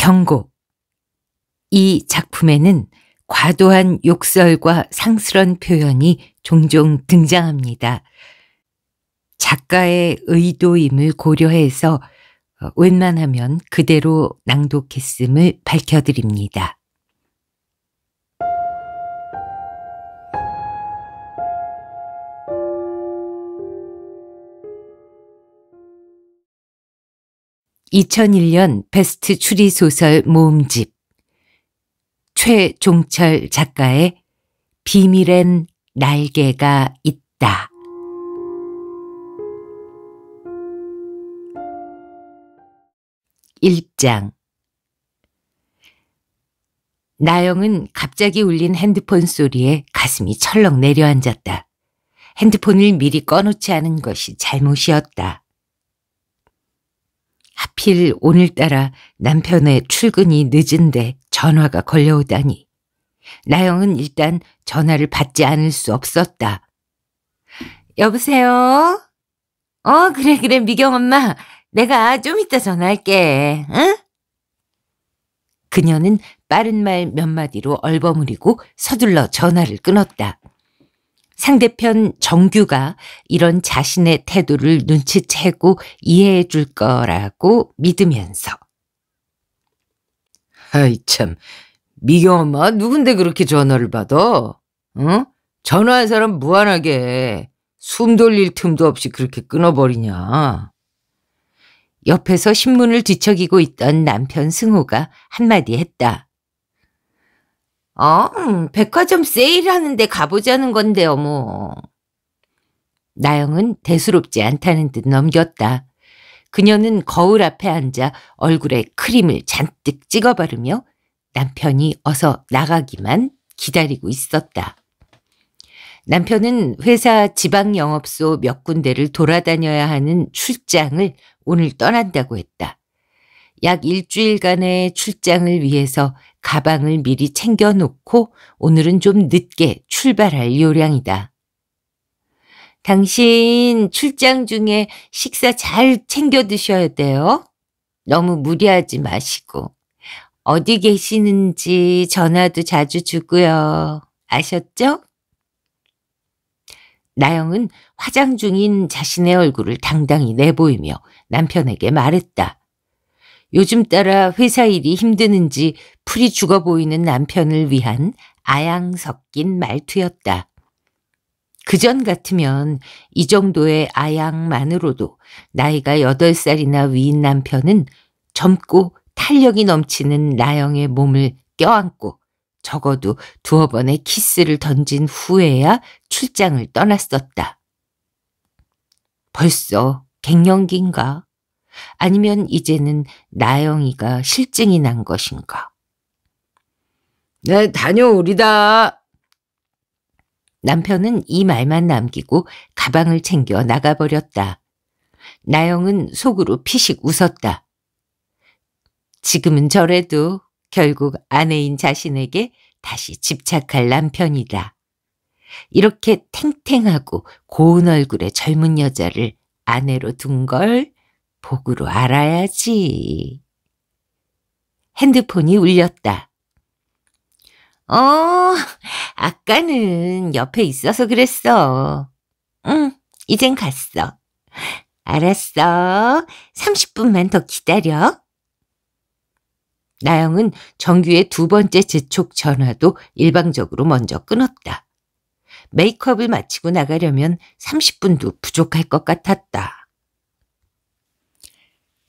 경고. 이 작품에는 과도한 욕설과 상스런 표현이 종종 등장합니다. 작가의 의도임을 고려해서 어, 웬만하면 그대로 낭독했음을 밝혀드립니다. 2001년 베스트 추리소설 모음집 최종철 작가의 비밀엔 날개가 있다. 1장 나영은 갑자기 울린 핸드폰 소리에 가슴이 철렁 내려앉았다. 핸드폰을 미리 꺼놓지 않은 것이 잘못이었다. 하필 오늘따라 남편의 출근이 늦은데 전화가 걸려오다니. 나영은 일단 전화를 받지 않을 수 없었다. 여보세요? 어, 그래, 그래, 미경 엄마. 내가 좀 이따 전화할게, 응? 그녀는 빠른 말 몇 마디로 얼버무리고 서둘러 전화를 끊었다. 상대편 정규가 이런 자신의 태도를 눈치채고 이해해 줄 거라고 믿으면서. 아이 참, 미경 엄마 누군데 그렇게 전화를 받아? 응? 전화한 사람 무한하게 숨 돌릴 틈도 없이 그렇게 끊어버리냐. 옆에서 신문을 뒤척이고 있던 남편 승호가 한마디 했다. 어, 음, 백화점 세일하는데 가보자는 건데, 어머. 뭐. 나영은 대수롭지 않다는 듯 넘겼다. 그녀는 거울 앞에 앉아 얼굴에 크림을 잔뜩 찍어 바르며 남편이 어서 나가기만 기다리고 있었다. 남편은 회사 지방 영업소 몇 군데를 돌아다녀야 하는 출장을 오늘 떠난다고 했다. 약 일주일간의 출장을 위해서 가방을 미리 챙겨놓고 오늘은 좀 늦게 출발할 요량이다. 당신 출장 중에 식사 잘 챙겨 드셔야 돼요. 너무 무리하지 마시고. 어디 계시는지 전화도 자주 주고요. 아셨죠? 나영은 화장 중인 자신의 얼굴을 당당히 내보이며 남편에게 말했다. 요즘 따라 회사 일이 힘드는지 풀이 죽어 보이는 남편을 위한 아양 섞인 말투였다. 그전 같으면 이 정도의 아양만으로도 나이가 8살이나 위인 남편은 젊고 탄력이 넘치는 나영의 몸을 껴안고 적어도 두어 번의 키스를 던진 후에야 출장을 떠났었다. 벌써 갱년기인가? 아니면 이제는 나영이가 실증이 난 것인가? 네, 다녀오리다. 남편은 이 말만 남기고 가방을 챙겨 나가버렸다. 나영은 속으로 피식 웃었다. 지금은 저래도 결국 아내인 자신에게 다시 집착할 남편이다. 이렇게 탱탱하고 고운 얼굴의 젊은 여자를 아내로 둔걸 복으로 알아야지. 핸드폰이 울렸다. 어, 아까는 옆에 있어서 그랬어. 응, 이젠 갔어. 알았어. 30분만 더 기다려. 나영은 정규의 두 번째 재촉 전화도 일방적으로 먼저 끊었다. 메이크업을 마치고 나가려면 30분도 부족할 것 같았다.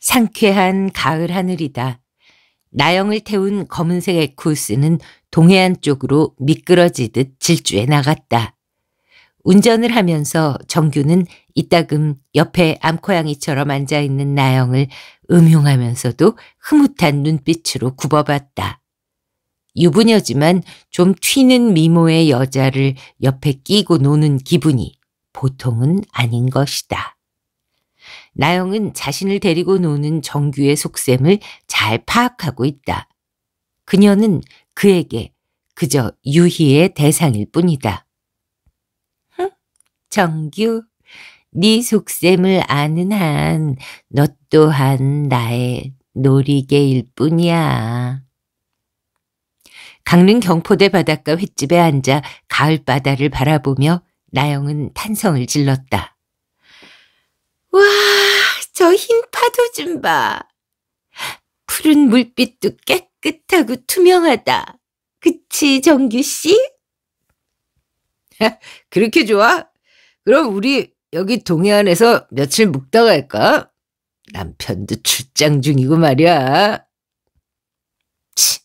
상쾌한 가을 하늘이다. 나영을 태운 검은색 에쿠스는 동해안 쪽으로 미끄러지듯 질주해 나갔다. 운전을 하면서 정규는 이따금 옆에 암코양이처럼 앉아있는 나영을 음흉하면서도 흐뭇한 눈빛으로 굽어봤다. 유부녀지만 좀 튀는 미모의 여자를 옆에 끼고 노는 기분이 보통은 아닌 것이다. 나영은 자신을 데리고 노는 정규의 속셈을 잘 파악하고 있다. 그녀는 그에게 그저 유희의 대상일 뿐이다. 흥, 정규, 네 속셈을 아는 한 너 또한 나의 놀이개일 뿐이야. 강릉 경포대 바닷가 횟집에 앉아 가을 바다를 바라보며 나영은 탄성을 질렀다. 와, 저 흰 파도 좀 봐. 푸른 물빛도 깨끗하고 투명하다. 그치, 정규씨? 그렇게 좋아? 그럼 우리 여기 동해안에서 며칠 묵다 갈까? 남편도 출장 중이고 말이야. 치,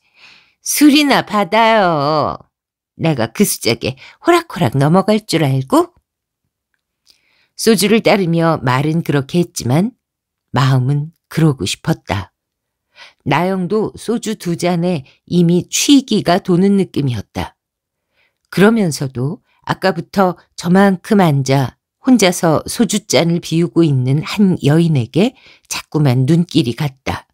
술이나 받아요. 내가 그 수작에 호락호락 넘어갈 줄 알고? 소주를 따르며 말은 그렇게 했지만 마음은 그러고 싶었다. 나영도 소주 두 잔에 이미 취기가 도는 느낌이었다. 그러면서도 아까부터 저만큼 앉아 혼자서 소주잔을 비우고 있는 한 여인에게 자꾸만 눈길이 갔다.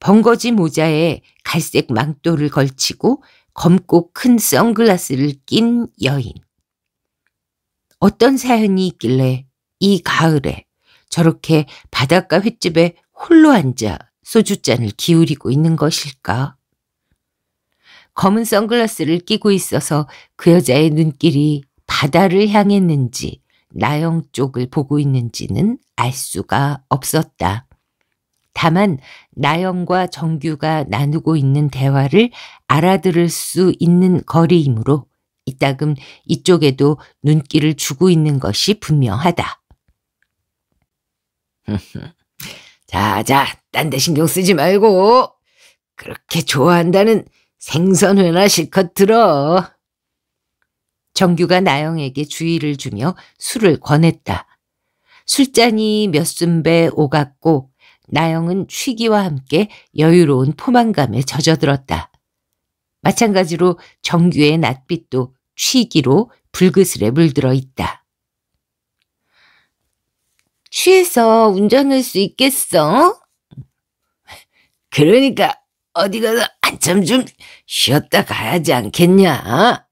번거지 모자에 갈색 망토를 걸치고 검고 큰 선글라스를 낀 여인. 어떤 사연이 있길래 이 가을에 저렇게 바닷가 횟집에 홀로 앉아 소주잔을 기울이고 있는 것일까? 검은 선글라스를 끼고 있어서 그 여자의 눈길이 바다를 향했는지 나영 쪽을 보고 있는지는 알 수가 없었다. 다만 나영과 정규가 나누고 있는 대화를 알아들을 수 있는 거리이므로 이따금 이쪽에도 눈길을 주고 있는 것이 분명하다. 자자, 딴 데 신경 쓰지 말고 그렇게 좋아한다는 생선회나 실컷 들어. 정규가 나영에게 주의를 주며 술을 권했다. 술잔이 몇 순배 오갔고 나영은 취기와 함께 여유로운 포만감에 젖어들었다. 마찬가지로 정규의 낮빛도 취기로 불그스레 물들어 있다. 취해서 운전할 수 있겠어? 그러니까 어디 가서 한참 좀 쉬었다 가야지 않겠냐?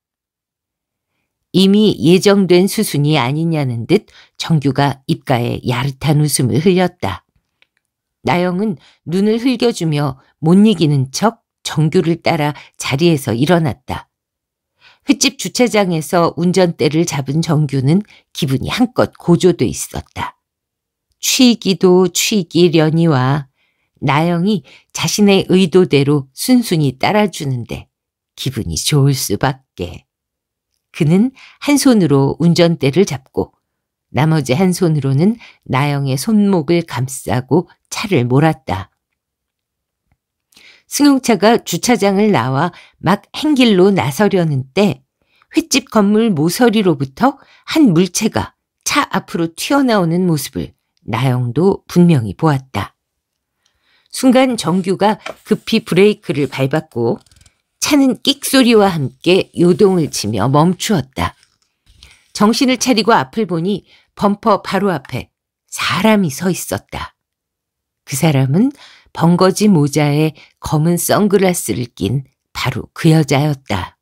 이미 예정된 수순이 아니냐는 듯 정규가 입가에 야릇한 웃음을 흘렸다. 나영은 눈을 흘겨주며 못 이기는 척 정규를 따라 자리에서 일어났다. 횟집 주차장에서 운전대를 잡은 정규는 기분이 한껏 고조돼 있었다. 취기도 취기려니와 나영이 자신의 의도대로 순순히 따라주는데 기분이 좋을 수밖에. 그는 한 손으로 운전대를 잡고 나머지 한 손으로는 나영의 손목을 감싸고 차를 몰았다. 승용차가 주차장을 나와 막 행길로 나서려는 때 횟집 건물 모서리로부터 한 물체가 차 앞으로 튀어나오는 모습을 나영도 분명히 보았다. 순간 정규가 급히 브레이크를 밟았고 차는 끽 소리와 함께 요동을 치며 멈추었다. 정신을 차리고 앞을 보니 범퍼 바로 앞에 사람이 서 있었다. 그 사람은 벙거지 모자에 검은 선글라스를 낀 바로 그 여자였다.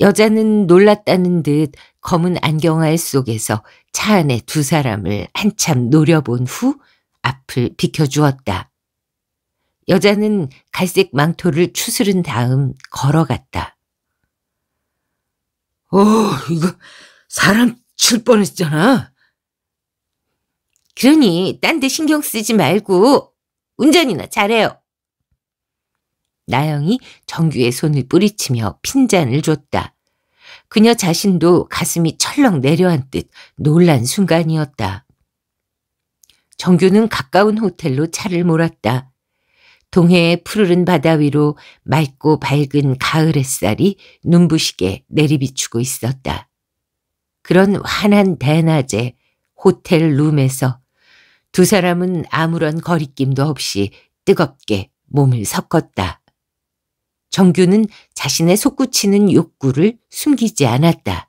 여자는 놀랐다는 듯 검은 안경알 속에서 차 안에 두 사람을 한참 노려본 후 앞을 비켜주었다. 여자는 갈색 망토를 추스른 다음 걸어갔다. 어, 이거 사람 칠 뻔했잖아. 그러니 딴 데 신경 쓰지 말고 운전이나 잘해요. 나영이 정규의 손을 뿌리치며 핀잔을 줬다. 그녀 자신도 가슴이 철렁 내려앉듯 놀란 순간이었다. 정규는 가까운 호텔로 차를 몰았다. 동해의 푸르른 바다 위로 맑고 밝은 가을 햇살이 눈부시게 내리비추고 있었다. 그런 환한 대낮에 호텔 룸에서 두 사람은 아무런 거리낌도 없이 뜨겁게 몸을 섞었다. 정규는 자신의 솟구치는 욕구를 숨기지 않았다.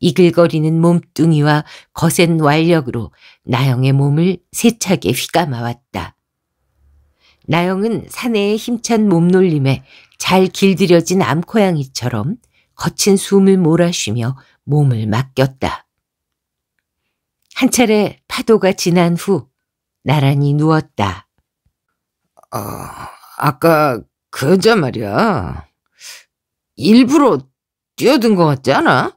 이글거리는 몸뚱이와 거센 완력으로 나영의 몸을 세차게 휘감아왔다. 나영은 사내의 힘찬 몸놀림에 잘 길들여진 암코양이처럼 거친 숨을 몰아쉬며 몸을 맡겼다. 한 차례 파도가 지난 후 나란히 누웠다. 어, 아까 그 여자 말이야. 일부러 뛰어든 것 같지 않아?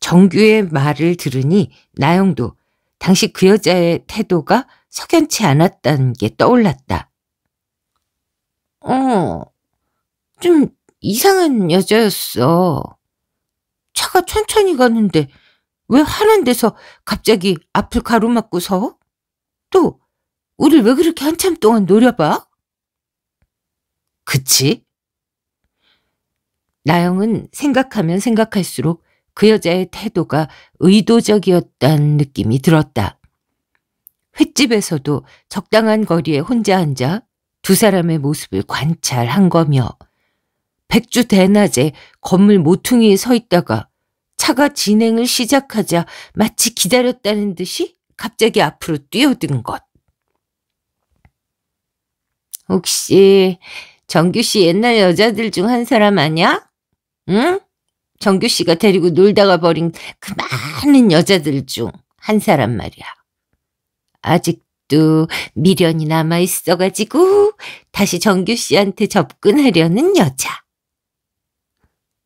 정규의 말을 들으니 나영도 당시 그 여자의 태도가 석연치 않았다는 게 떠올랐다. 어, 좀 이상한 여자였어. 차가 천천히 가는데 왜 화난 데서 갑자기 앞을 가로막고 서? 또 우릴 왜 그렇게 한참 동안 노려봐? 그치? 나영은 생각하면 생각할수록 그 여자의 태도가 의도적이었다는 느낌이 들었다. 횟집에서도 적당한 거리에 혼자 앉아 두 사람의 모습을 관찰한 거며 백주 대낮에 건물 모퉁이에 서 있다가 차가 진행을 시작하자 마치 기다렸다는 듯이 갑자기 앞으로 뛰어든 것. 혹시 정규 씨 옛날 여자들 중 한 사람 아냐? 응? 정규 씨가 데리고 놀다가 버린 그 많은 여자들 중 한 사람 말이야. 아직도 미련이 남아 있어가지고 다시 정규 씨한테 접근하려는 여자.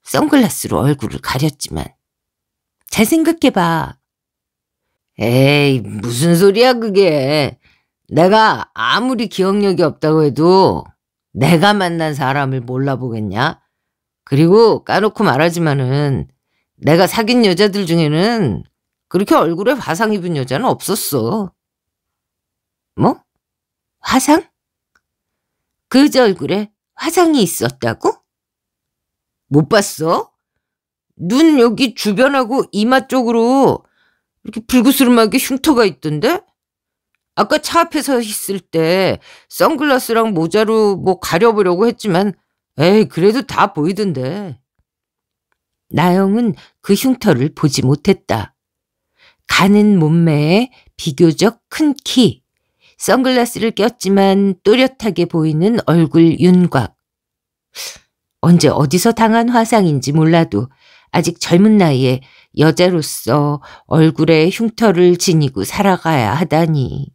선글라스로 얼굴을 가렸지만 잘 생각해봐. 에이, 무슨 소리야, 그게. 내가 아무리 기억력이 없다고 해도 내가 만난 사람을 몰라보겠냐? 그리고 까놓고 말하지만은 내가 사귄 여자들 중에는 그렇게 얼굴에 화상 입은 여자는 없었어. 뭐? 화상? 그저 얼굴에 화상이 있었다고? 못 봤어? 눈 여기 주변하고 이마 쪽으로 이렇게 불구스름하게 흉터가 있던데? 아까 차 앞에 서 있을 때 선글라스랑 모자로 뭐 가려보려고 했지만 에이 그래도 다 보이던데. 나영은 그 흉터를 보지 못했다. 가는 몸매에 비교적 큰 키, 선글라스를 꼈지만 또렷하게 보이는 얼굴 윤곽. 언제 어디서 당한 화상인지 몰라도 아직 젊은 나이에 여자로서 얼굴에 흉터를 지니고 살아가야 하다니.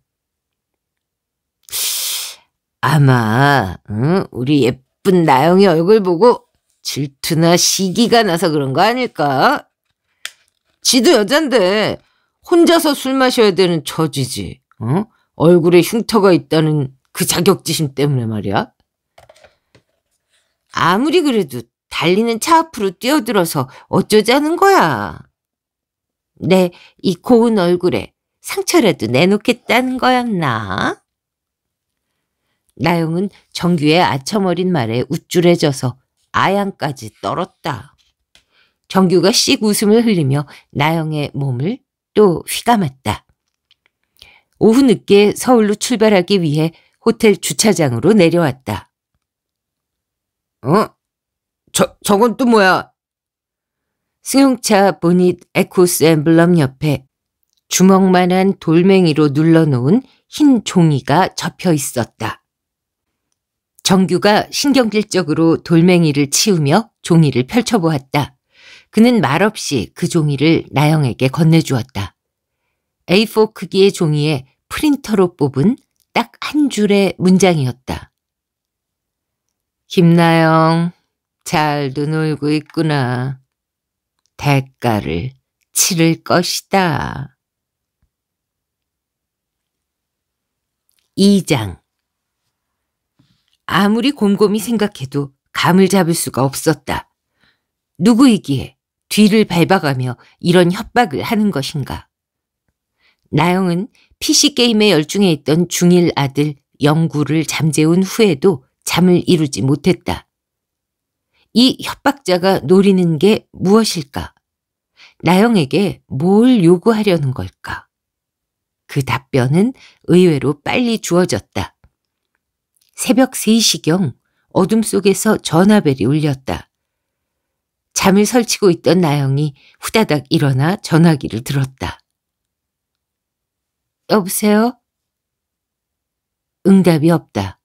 아마 응? 우리 예쁜 나영이 얼굴 보고 질투나 시기가 나서 그런 거 아닐까? 지도 여잔데 혼자서 술 마셔야 되는 처지지. 어? 얼굴에 흉터가 있다는 그 자격지심 때문에 말이야. 아무리 그래도 달리는 차 앞으로 뛰어들어서 어쩌자는 거야. 내이 네, 고운 얼굴에 상처라도 내놓겠다는 거였나? 나영은 정규의 아첨어린 말에 우쭐해져서 아양까지 떨었다. 정규가 씩 웃음을 흘리며 나영의 몸을 또 휘감았다. 오후 늦게 서울로 출발하기 위해 호텔 주차장으로 내려왔다. 어? 저, 저건 또 뭐야? 승용차 보닛 에코스 엠블럼 옆에 주먹만한 돌멩이로 눌러놓은 흰 종이가 접혀 있었다. 정규가 신경질적으로 돌멩이를 치우며 종이를 펼쳐보았다. 그는 말없이 그 종이를 나영에게 건네주었다. A4 크기의 종이에 프린터로 뽑은 딱 한 줄의 문장이었다. 김나영, 잘도 놀고 있구나. 대가를 치를 것이다. 2장 아무리 곰곰이 생각해도 감을 잡을 수가 없었다. 누구이기에 뒤를 밟아가며 이런 협박을 하는 것인가. 나영은 PC게임에 열중해 있던 중일 아들 영구를 잠재운 후에도 잠을 이루지 못했다. 이 협박자가 노리는 게 무엇일까? 나영에게 뭘 요구하려는 걸까? 그 답변은 의외로 빨리 주어졌다. 새벽 3시경 어둠 속에서 전화벨이 울렸다. 잠을 설치고 있던 나영이 후다닥 일어나 전화기를 들었다. 여보세요? 응답이 없다.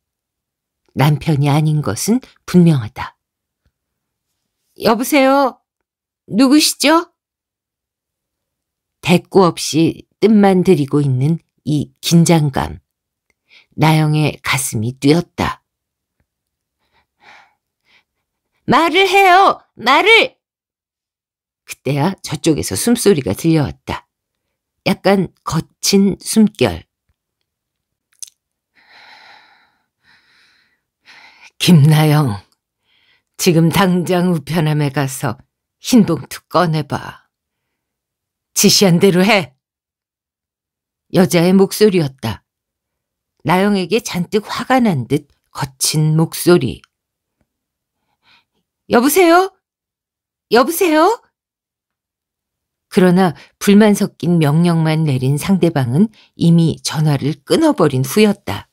남편이 아닌 것은 분명하다. 여보세요? 누구시죠? 대꾸 없이 뜻만드리고 있는 이 긴장감. 나영의 가슴이 뛰었다. 말을 해요! 말을! 그때야 저쪽에서 숨소리가 들려왔다. 약간 거친 숨결. 김나영. 지금 당장 우편함에 가서 흰 봉투 꺼내봐. 지시한 대로 해. 여자의 목소리였다. 나영에게 잔뜩 화가 난 듯 거친 목소리. 여보세요? 여보세요? 그러나 불만 섞인 명령만 내린 상대방은 이미 전화를 끊어버린 후였다.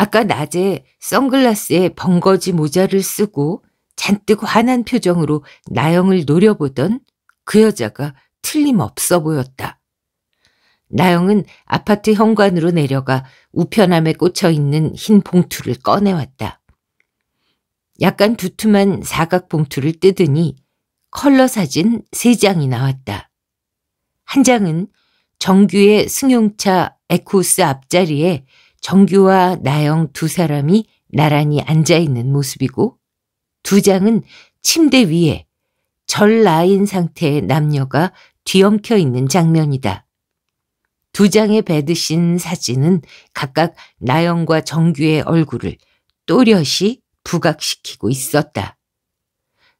아까 낮에 선글라스에 벙거지 모자를 쓰고 잔뜩 화난 표정으로 나영을 노려보던 그 여자가 틀림없어 보였다. 나영은 아파트 현관으로 내려가 우편함에 꽂혀 있는 흰 봉투를 꺼내왔다. 약간 두툼한 사각 봉투를 뜯으니 컬러 사진 세장이 나왔다. 한 장은 정규의 승용차 에코스 앞자리에 정규와 나영 두 사람이 나란히 앉아 있는 모습이고 두 장은 침대 위에 절라인 상태의 남녀가 뒤엉켜 있는 장면이다. 두 장의 배드신 사진은 각각 나영과 정규의 얼굴을 또렷이 부각시키고 있었다.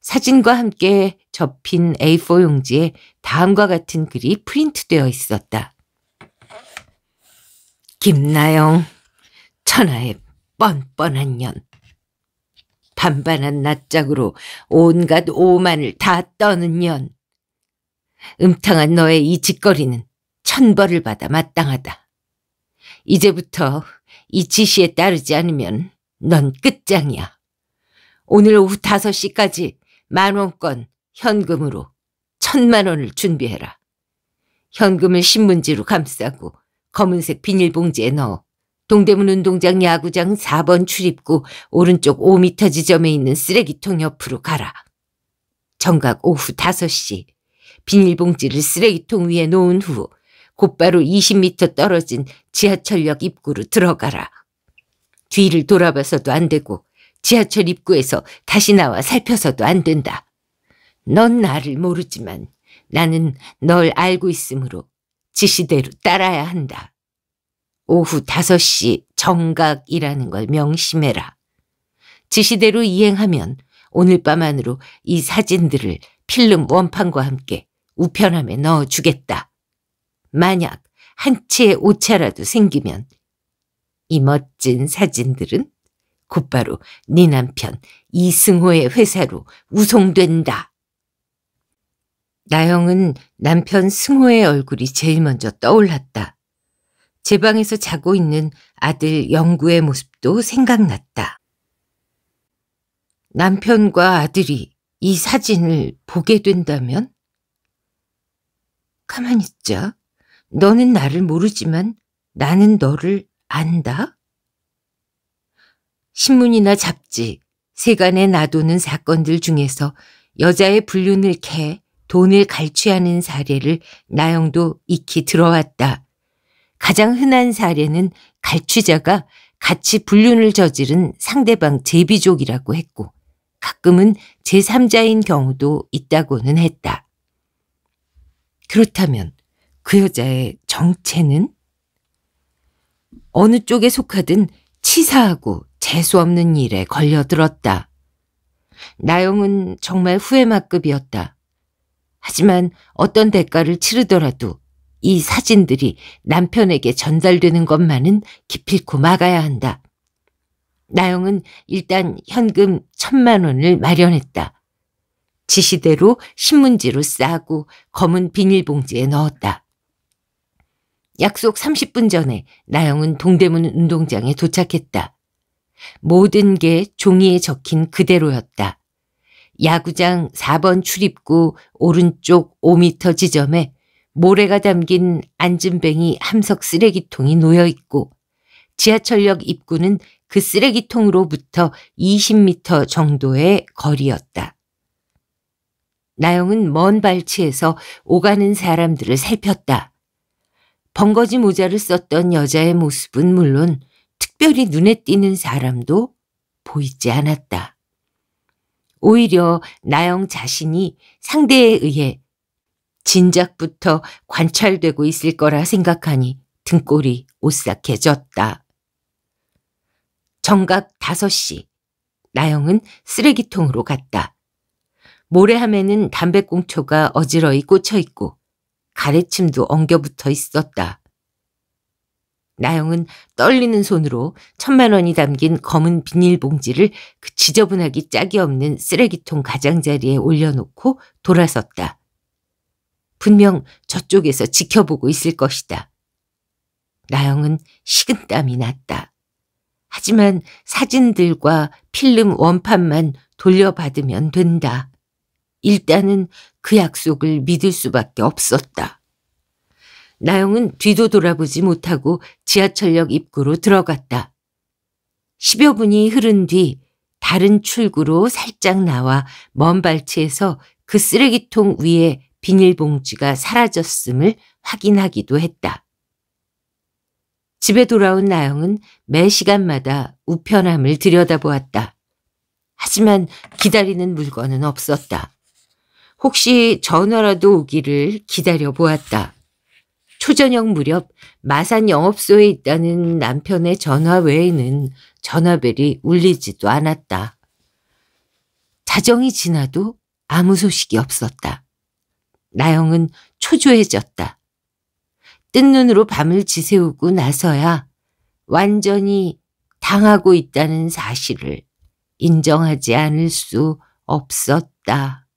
사진과 함께 접힌 A4 용지에 다음과 같은 글이 프린트되어 있었다. 김나영, 천하의 뻔뻔한 년. 반반한 낯짝으로 온갖 오만을 다 떠는 년. 음탕한 너의 이 짓거리는 천벌을 받아 마땅하다. 이제부터 이 지시에 따르지 않으면 넌 끝장이야. 오늘 오후 5시까지 만원권 현금으로 천만원을 준비해라. 현금을 신문지로 감싸고 검은색 비닐봉지에 넣어 동대문 운동장 야구장 4번 출입구 오른쪽 5미터 지점에 있는 쓰레기통 옆으로 가라. 정각 오후 5시 비닐봉지를 쓰레기통 위에 놓은 후 곧바로 20미터 떨어진 지하철역 입구로 들어가라. 뒤를 돌아봐서도 안 되고 지하철 입구에서 다시 나와 살펴서도 안 된다. 넌 나를 모르지만 나는 널 알고 있으므로 지시대로 따라야 한다. 오후 5시 정각이라는 걸 명심해라. 지시대로 이행하면 오늘 밤 안으로 이 사진들을 필름 원판과 함께 우편함에 넣어주겠다. 만약 한치의 오차라도 생기면 이 멋진 사진들은 곧바로 네 남편 이승호의 회사로 우송된다. 나영은 남편 승호의 얼굴이 제일 먼저 떠올랐다. 제 방에서 자고 있는 아들 영구의 모습도 생각났다. 남편과 아들이 이 사진을 보게 된다면? 가만 있자. 너는 나를 모르지만 나는 너를 안다? 신문이나 잡지, 세간에 놔두는 사건들 중에서 여자의 불륜을 캐 돈을 갈취하는 사례를 나영도 익히 들어왔다. 가장 흔한 사례는 갈취자가 같이 불륜을 저지른 상대방 제비족이라고 했고 가끔은 제3자인 경우도 있다고는 했다. 그렇다면 그 여자의 정체는? 어느 쪽에 속하든 치사하고 재수없는 일에 걸려들었다. 나영은 정말 후회마급이었다. 하지만 어떤 대가를 치르더라도 이 사진들이 남편에게 전달되는 것만은 기필코 막아야 한다. 나영은 일단 현금 천만 원을 마련했다. 지시대로 신문지로 싸고 검은 비닐봉지에 넣었다. 약속 30분 전에 나영은 동대문 운동장에 도착했다. 모든 게 종이에 적힌 그대로였다. 야구장 4번 출입구 오른쪽 5미터 지점에 모래가 담긴 앉은뱅이 함석 쓰레기통이 놓여 있고 지하철역 입구는 그 쓰레기통으로부터 20미터 정도의 거리였다. 나영은 먼 발치에서 오가는 사람들을 살폈다. 번거지 모자를 썼던 여자의 모습은 물론 특별히 눈에 띄는 사람도 보이지 않았다. 오히려 나영 자신이 상대에 의해 진작부터 관찰되고 있을 거라 생각하니 등골이 오싹해졌다. 정각 5시 나영은 쓰레기통으로 갔다. 모래함에는 담배꽁초가 어지러이 꽂혀있고 가래침도 엉겨붙어 있었다. 나영은 떨리는 손으로 천만 원이 담긴 검은 비닐봉지를 그 지저분하기 짝이 없는 쓰레기통 가장자리에 올려놓고 돌아섰다. 분명 저쪽에서 지켜보고 있을 것이다. 나영은 식은땀이 났다. 하지만 사진들과 필름 원판만 돌려받으면 된다. 일단은 그 약속을 믿을 수밖에 없었다. 나영은 뒤도 돌아보지 못하고 지하철역 입구로 들어갔다. 10여 분이 흐른 뒤 다른 출구로 살짝 나와 먼 발치에서 그 쓰레기통 위에 비닐봉지가 사라졌음을 확인하기도 했다. 집에 돌아온 나영은 매 시간마다 우편함을 들여다보았다. 하지만 기다리는 물건은 없었다. 혹시 전화라도 오기를 기다려 보았다. 초저녁 무렵 마산 영업소에 있다는 남편의 전화 외에는 전화벨이 울리지도 않았다. 자정이 지나도 아무 소식이 없었다. 나영은 초조해졌다. 뜬 눈으로 밤을 지새우고 나서야 완전히 당하고 있다는 사실을 인정하지 않을 수 없었다.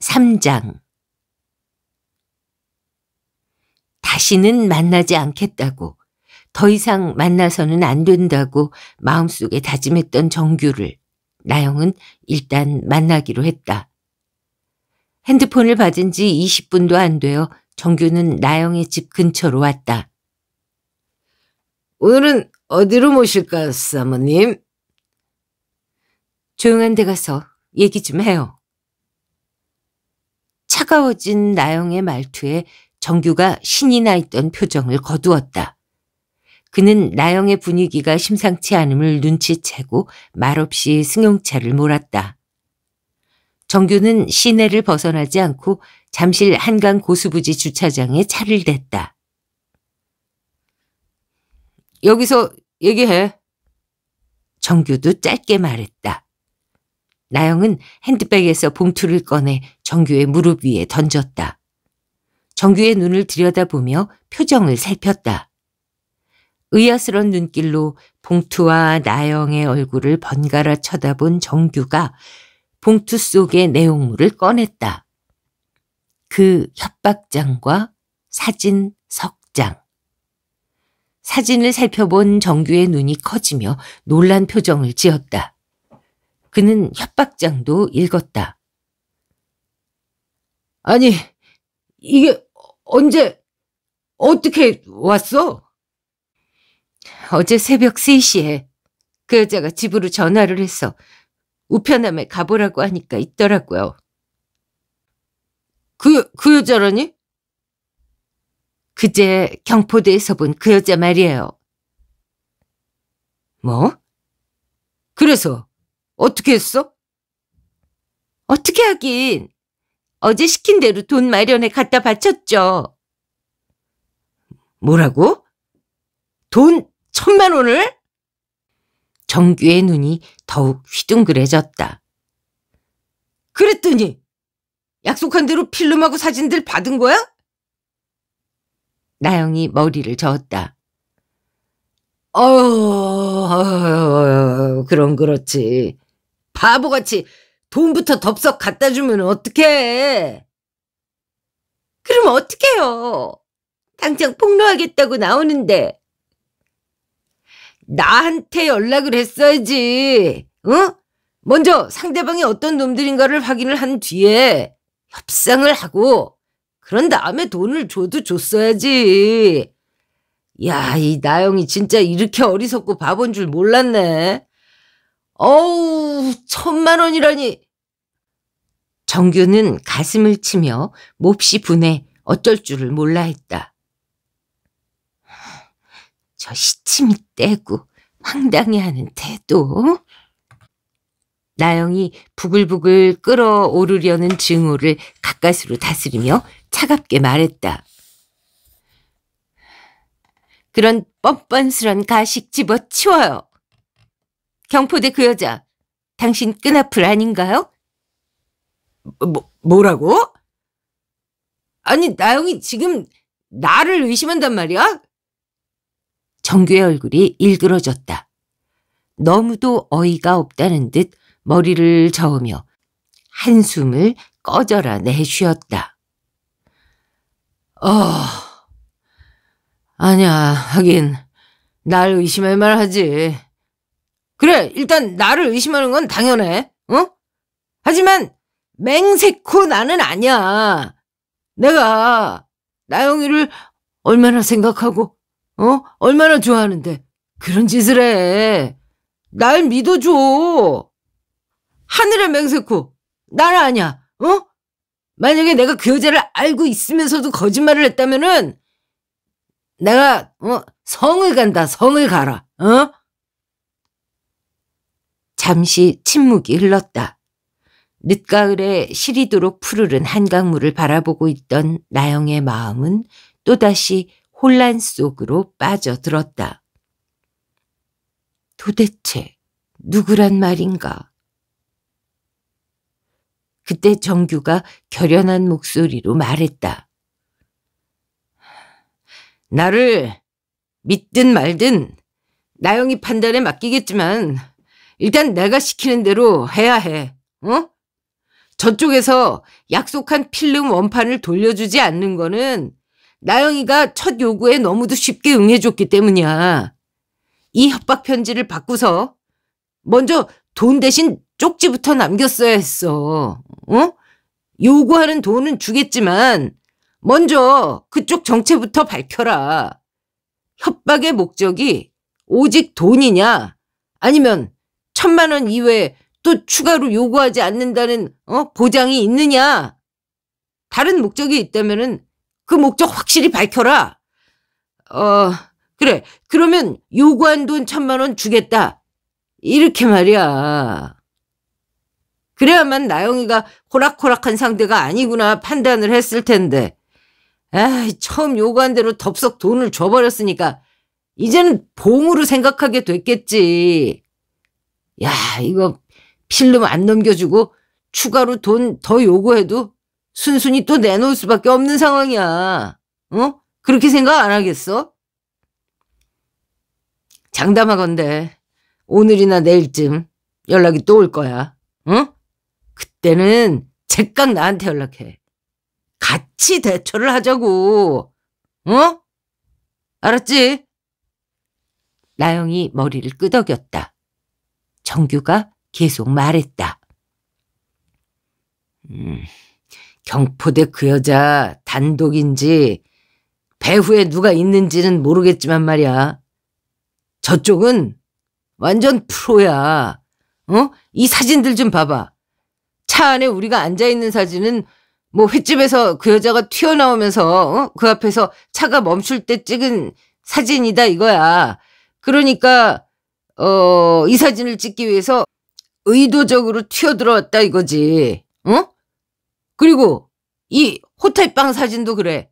3장 다시는 만나지 않겠다고 더 이상 만나서는 안 된다고 마음속에 다짐했던 정규를 나영은 일단 만나기로 했다. 핸드폰을 받은 지 20분도 안 되어 정규는 나영의 집 근처로 왔다. 오늘은 어디로 모실까, 사모님? 조용한 데 가서 얘기 좀 해요. 차가워진 나영의 말투에 정규가 신이 나 있던 표정을 거두었다. 그는 나영의 분위기가 심상치 않음을 눈치채고 말없이 승용차를 몰았다. 정규는 시내를 벗어나지 않고 잠실 한강 고수부지 주차장에 차를 댔다. 여기서 얘기해. 정규도 짧게 말했다. 나영은 핸드백에서 봉투를 꺼내 정규의 무릎 위에 던졌다. 정규의 눈을 들여다보며 표정을 살폈다. 의아스런 눈길로 봉투와 나영의 얼굴을 번갈아 쳐다본 정규가 봉투 속의 내용물을 꺼냈다. 그 협박장과 사진 석장. 사진을 살펴본 정규의 눈이 커지며 놀란 표정을 지었다. 그는 협박장도 읽었다. 아니, 이게 언제, 어떻게 왔어? 어제 새벽 3시에 그 여자가 집으로 전화를 해서 우편함에 가보라고 하니까 있더라고요. 그, 그 여자라니? 그제 경포대에서 본 그 여자 말이에요. 뭐? 그래서 어떻게 했어? 어떻게 하긴. 어제 시킨 대로 돈 마련에 갖다 바쳤죠. 뭐라고? 돈 천만 원을? 정규의 눈이 더욱 휘둥그레졌다. 그랬더니 약속한 대로 필름하고 사진들 받은 거야? 나영이 머리를 저었다. 어 어, 어 어, 어휴, 그럼 그렇지. 바보같이 돈부터 덥석 갖다 주면 어떡해. 그럼 어떡해요. 당장 폭로하겠다고 나오는데. 나한테 연락을 했어야지. 어? 먼저 상대방이 어떤 놈들인가를 확인을 한 뒤에 협상을 하고 그런 다음에 돈을 줘도 줬어야지. 야, 이 나영이 진짜 이렇게 어리석고 바본 줄 몰랐네. 어우, 천만 원이라니. 정규는 가슴을 치며 몹시 분해 어쩔 줄을 몰라 했다. 저 시침이 떼고 황당해하는 태도. 나영이 부글부글 끓어오르려는 증오를 가까스로 다스리며 차갑게 말했다. 그런 뻔뻔스런 가식 집어치워요. 경포대 그 여자 당신 끈앞풀 아닌가요? 뭐, 뭐, 뭐라고? 아니 나영이 지금 나를 의심한단 말이야? 정규의 얼굴이 일그러졌다. 너무도 어이가 없다는 듯 머리를 저으며 한숨을 꺼져라 내쉬었다. 어, 아니야, 하긴 날 의심할 만하지. 그래, 일단 나를 의심하는 건 당연해. 어? 하지만 맹세코 나는 아니야. 내가 나영이를 얼마나 생각하고 어? 얼마나 좋아하는데 그런 짓을 해. 날 믿어줘. 하늘의 맹세코 나는 아니야. 어? 만약에 내가 그 여자를 알고 있으면서도 거짓말을 했다면은 내가 어 성을 간다. 성을 가라. 어? 잠시 침묵이 흘렀다. 늦가을에 시리도록 푸르른 한강물을 바라보고 있던 나영의 마음은 또다시 혼란 속으로 빠져들었다. 도대체 누구란 말인가? 그때 정규가 결연한 목소리로 말했다. 나를 믿든 말든 나영이 판단에 맡기겠지만 일단 내가 시키는 대로 해야 해. 어? 저쪽에서 약속한 필름 원판을 돌려주지 않는 거는 나영이가 첫 요구에 너무도 쉽게 응해줬기 때문이야. 이 협박 편지를 받고서 먼저 돈 대신 쪽지부터 남겼어야 했어. 어? 요구하는 돈은 주겠지만 먼저 그쪽 정체부터 밝혀라. 협박의 목적이 오직 돈이냐 아니면 천만 원 이외에 또 추가로 요구하지 않는다는 어? 보장이 있느냐. 다른 목적이 있다면은 그 목적 확실히 밝혀라. 어, 그래. 그러면 요구한 돈 천만 원 주겠다. 이렇게 말이야. 그래야만 나영이가 호락호락한 상대가 아니구나 판단을 했을 텐데. 아, 처음 요구한 대로 덥석 돈을 줘버렸으니까 이제는 봉으로 생각하게 됐겠지. 야, 이거 필름 안 넘겨주고 추가로 돈 더 요구해도 순순히 또 내놓을 수밖에 없는 상황이야. 어? 그렇게 생각 안 하겠어? 장담하건대 오늘이나 내일쯤 연락이 또 올 거야. 어? 그때는 제깍 나한테 연락해. 같이 대처를 하자고. 어? 알았지? 나영이 머리를 끄덕였다. 정규가 계속 말했다. 음, 경포대 그 여자 단독인지 배후에 누가 있는지는 모르겠지만 말이야. 저쪽은 완전 프로야. 어? 이 사진들 좀 봐봐. 차 안에 우리가 앉아있는 사진은 뭐 횟집에서 그 여자가 튀어나오면서 어? 그 앞에서 차가 멈출 때 찍은 사진이다 이거야. 그러니까 어, 이 사진을 찍기 위해서 의도적으로 튀어들어왔다 이거지. 응? 그리고 이 호텔방 사진도 그래.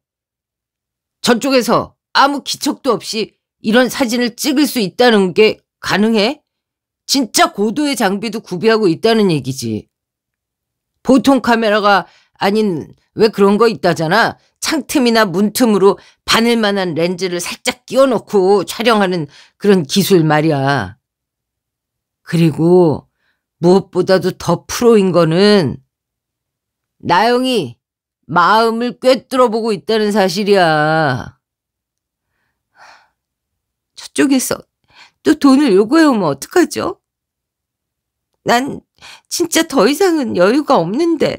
저쪽에서 아무 기척도 없이 이런 사진을 찍을 수 있다는 게 가능해? 진짜 고도의 장비도 구비하고 있다는 얘기지. 보통 카메라가 아닌 왜 그런 거 있다잖아. 창틈이나 문틈으로 바늘만한 렌즈를 살짝 끼워놓고 촬영하는 그런 기술 말이야. 그리고 무엇보다도 더 프로인 거는 나영이 마음을 꿰뚫어 보고 있다는 사실이야. 저쪽에서 또 돈을 요구해 오면 어떡하죠? 난 진짜 더 이상은 여유가 없는데.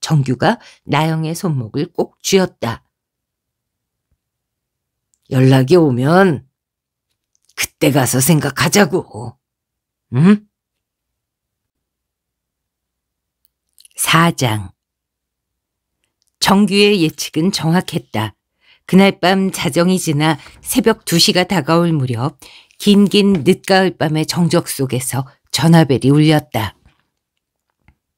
정규가 나영의 손목을 꼭 쥐었다. 연락이 오면 그때 가서 생각하자고. 응? 사장 정규의 예측은 정확했다. 그날 밤 자정이 지나 새벽 2시가 다가올 무렵 긴긴 늦가을 밤의 정적 속에서 전화벨이 울렸다.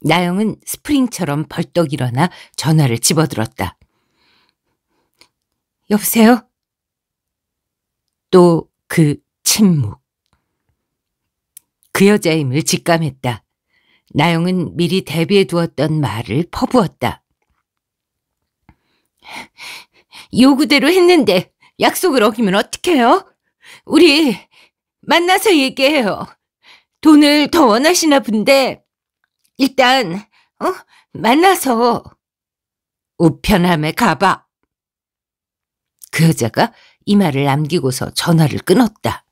나영은 스프링처럼 벌떡 일어나 전화를 집어들었다. 여보세요? 또그 침묵. 그 여자임을 직감했다. 나영은 미리 대비해 두었던 말을 퍼부었다. 요구대로 했는데 약속을 어기면 어떡해요? 우리 만나서 얘기해요. 돈을 더 원하시나 본데 일단 어 만나서 우편함에 가봐. 그 여자가 이 말을 남기고서 전화를 끊었다.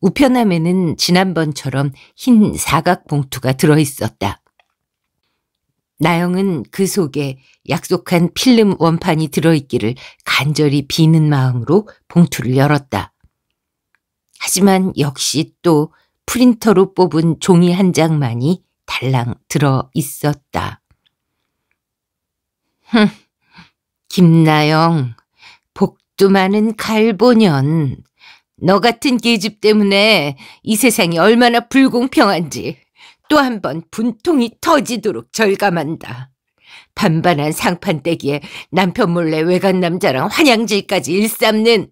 우편함에는 지난번처럼 흰 사각 봉투가 들어 있었다. 나영은 그 속에 약속한 필름 원판이 들어있기를 간절히 비는 마음으로 봉투를 열었다. 하지만 역시 또 프린터로 뽑은 종이 한 장만이 달랑 들어 있었다. 흥, 김나영, 복두 많은 갈보년, 너 같은 계집 때문에 이 세상이 얼마나 불공평한지 또 한 번 분통이 터지도록 절감한다. 반반한 상판대기에 남편 몰래 외간 남자랑 환양질까지 일삼는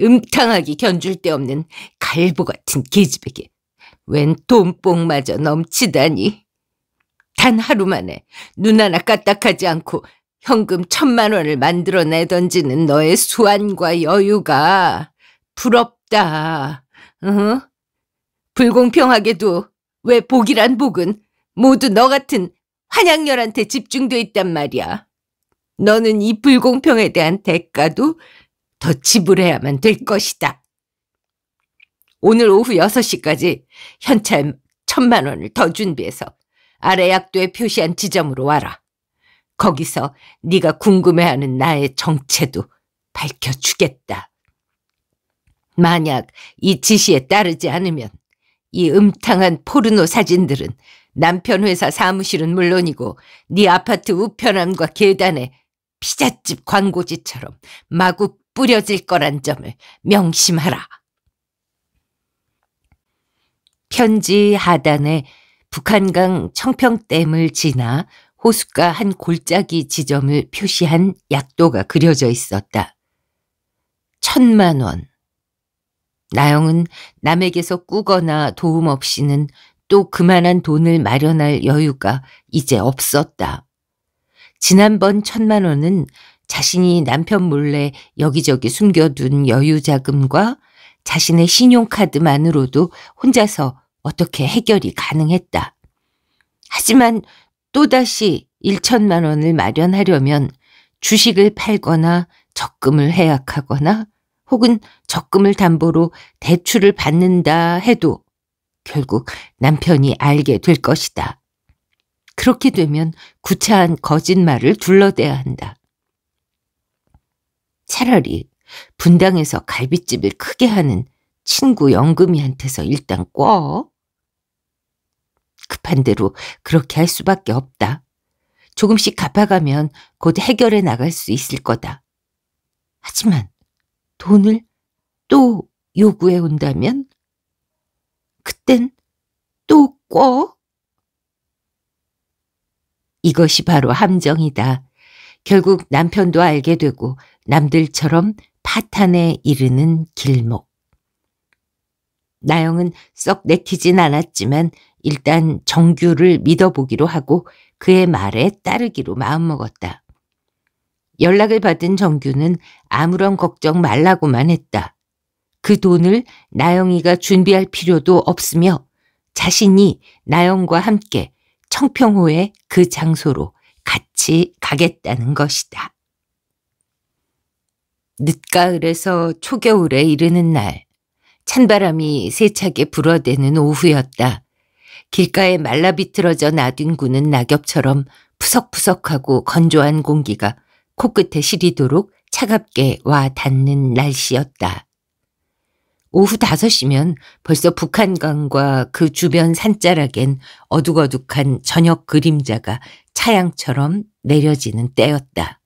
음탕하기 견줄 데 없는 갈보 같은 계집에게 웬 돈뽕마저 넘치다니. 단 하루 만에 눈 하나 까딱하지 않고 현금 천만 원을 만들어내던지는 너의 수완과 여유가 부럽다. 응? 불공평하게도 왜 복이란 복은 모두 너 같은 환양열한테 집중돼 있단 말이야. 너는 이 불공평에 대한 대가도 더 지불해야만 될 것이다. 오늘 오후 6시까지 현찰 천만 원을 더 준비해서 아래 약도에 표시한 지점으로 와라. 거기서 네가 궁금해하는 나의 정체도 밝혀주겠다. 만약 이 지시에 따르지 않으면 이 음탕한 포르노 사진들은 남편 회사 사무실은 물론이고 네 아파트 우편함과 계단에 피자집 광고지처럼 마구 뿌려질 거란 점을 명심하라. 편지 하단에 북한강 청평댐을 지나 호숫가 한 골짜기 지점을 표시한 약도가 그려져 있었다. 천만 원, 나영은 남에게서 꾸거나 도움 없이는 또 그만한 돈을 마련할 여유가 이제 없었다. 지난번 천만 원은 자신이 남편 몰래 여기저기 숨겨둔 여유 자금과 자신의 신용카드만으로도 혼자서 어떻게 해결이 가능했다. 하지만 또다시 1천만 원을 마련하려면 주식을 팔거나 적금을 해약하거나 혹은 적금을 담보로 대출을 받는다 해도 결국 남편이 알게 될 것이다. 그렇게 되면 구차한 거짓말을 둘러대야 한다. 차라리 분당에서 갈비집을 크게 하는 친구 영금이한테서 일단 꿔. 급한 대로 그렇게 할 수밖에 없다. 조금씩 갚아가면 곧 해결해 나갈 수 있을 거다. 하지만 돈을 또 요구해 온다면 그땐 또 꿔? 이것이 바로 함정이다. 결국 남편도 알게 되고 남들처럼 파탄에 이르는 길목. 나영은 썩 내키진 않았지만 일단 정규를 믿어보기로 하고 그의 말에 따르기로 마음먹었다. 연락을 받은 정규는 아무런 걱정 말라고만 했다. 그 돈을 나영이가 준비할 필요도 없으며 자신이 나영과 함께 청평호의 그 장소로 같이 가겠다는 것이다. 늦가을에서 초겨울에 이르는 날 찬바람이 세차게 불어대는 오후였다. 길가에 말라비틀어져 나뒹구는 낙엽처럼 푸석푸석하고 건조한 공기가 코끝에 시리도록 차갑게 와 닿는 날씨였다. 오후 5시면 벌써 북한강과 그 주변 산자락엔 어둑어둑한 저녁 그림자가 차양처럼 내려지는 때였다.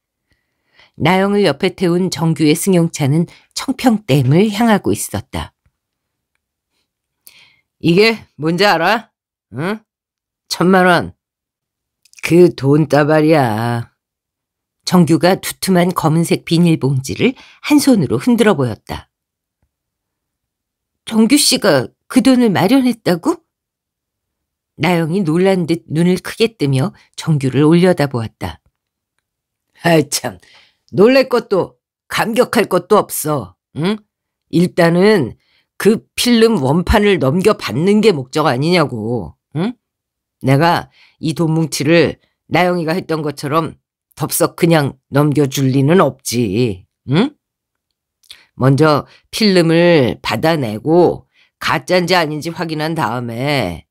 나영을 옆에 태운 정규의 승용차는 청평댐을 향하고 있었다. 이게 뭔지 알아? 응? 천만 원. 그 돈 따발이야. 정규가 두툼한 검은색 비닐봉지를 한 손으로 흔들어 보였다. 정규 씨가 그 돈을 마련했다고? 나영이 놀란 듯 눈을 크게 뜨며 정규를 올려다보았다. 아 참, 놀랄 것도 감격할 것도 없어. 응? 일단은 그 필름 원판을 넘겨받는 게 목적 아니냐고. 응? 내가 이 돈 뭉치를 나영이가 했던 것처럼 덥석 그냥 넘겨줄 리는 없지. 응? 먼저 필름을 받아내고 가짜인지 아닌지 확인한 다음에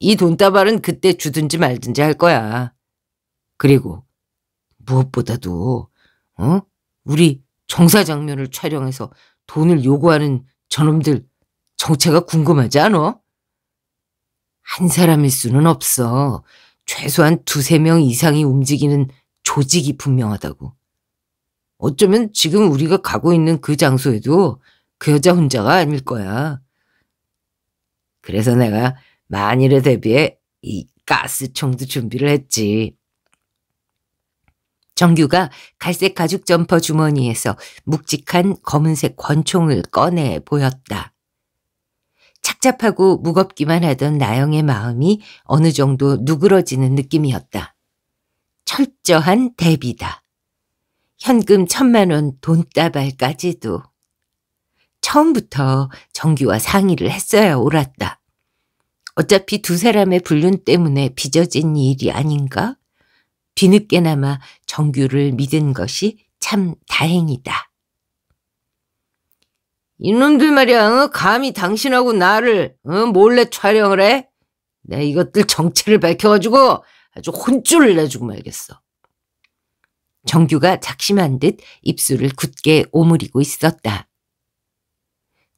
이 돈다발은 그때 주든지 말든지 할 거야. 그리고 무엇보다도 어? 우리 정사 장면을 촬영해서 돈을 요구하는 저놈들 정체가 궁금하지 않어? 한 사람일 수는 없어. 최소한 두세 명 이상이 움직이는 조직이 분명하다고. 어쩌면 지금 우리가 가고 있는 그 장소에도 그 여자 혼자가 아닐 거야. 그래서 내가 만일에 대비해 이 가스총도 준비를 했지. 정규가 갈색 가죽 점퍼 주머니에서 묵직한 검은색 권총을 꺼내 보였다. 착잡하고 무겁기만 하던 나영의 마음이 어느 정도 누그러지는 느낌이었다. 철저한 대비다. 현금 천만 원 돈다발까지도. 처음부터 정규와 상의를 했어야 옳았다. 어차피 두 사람의 불륜 때문에 빚어진 일이 아닌가? 뒤늦게나마 정규를 믿은 것이 참 다행이다. 이놈들 말이야, 어? 감히 당신하고 나를 어? 몰래 촬영을 해? 내 이것들 정체를 밝혀가지고 아주 혼쭐을 내주고 말겠어. 정규가 작심한 듯 입술을 굳게 오므리고 있었다.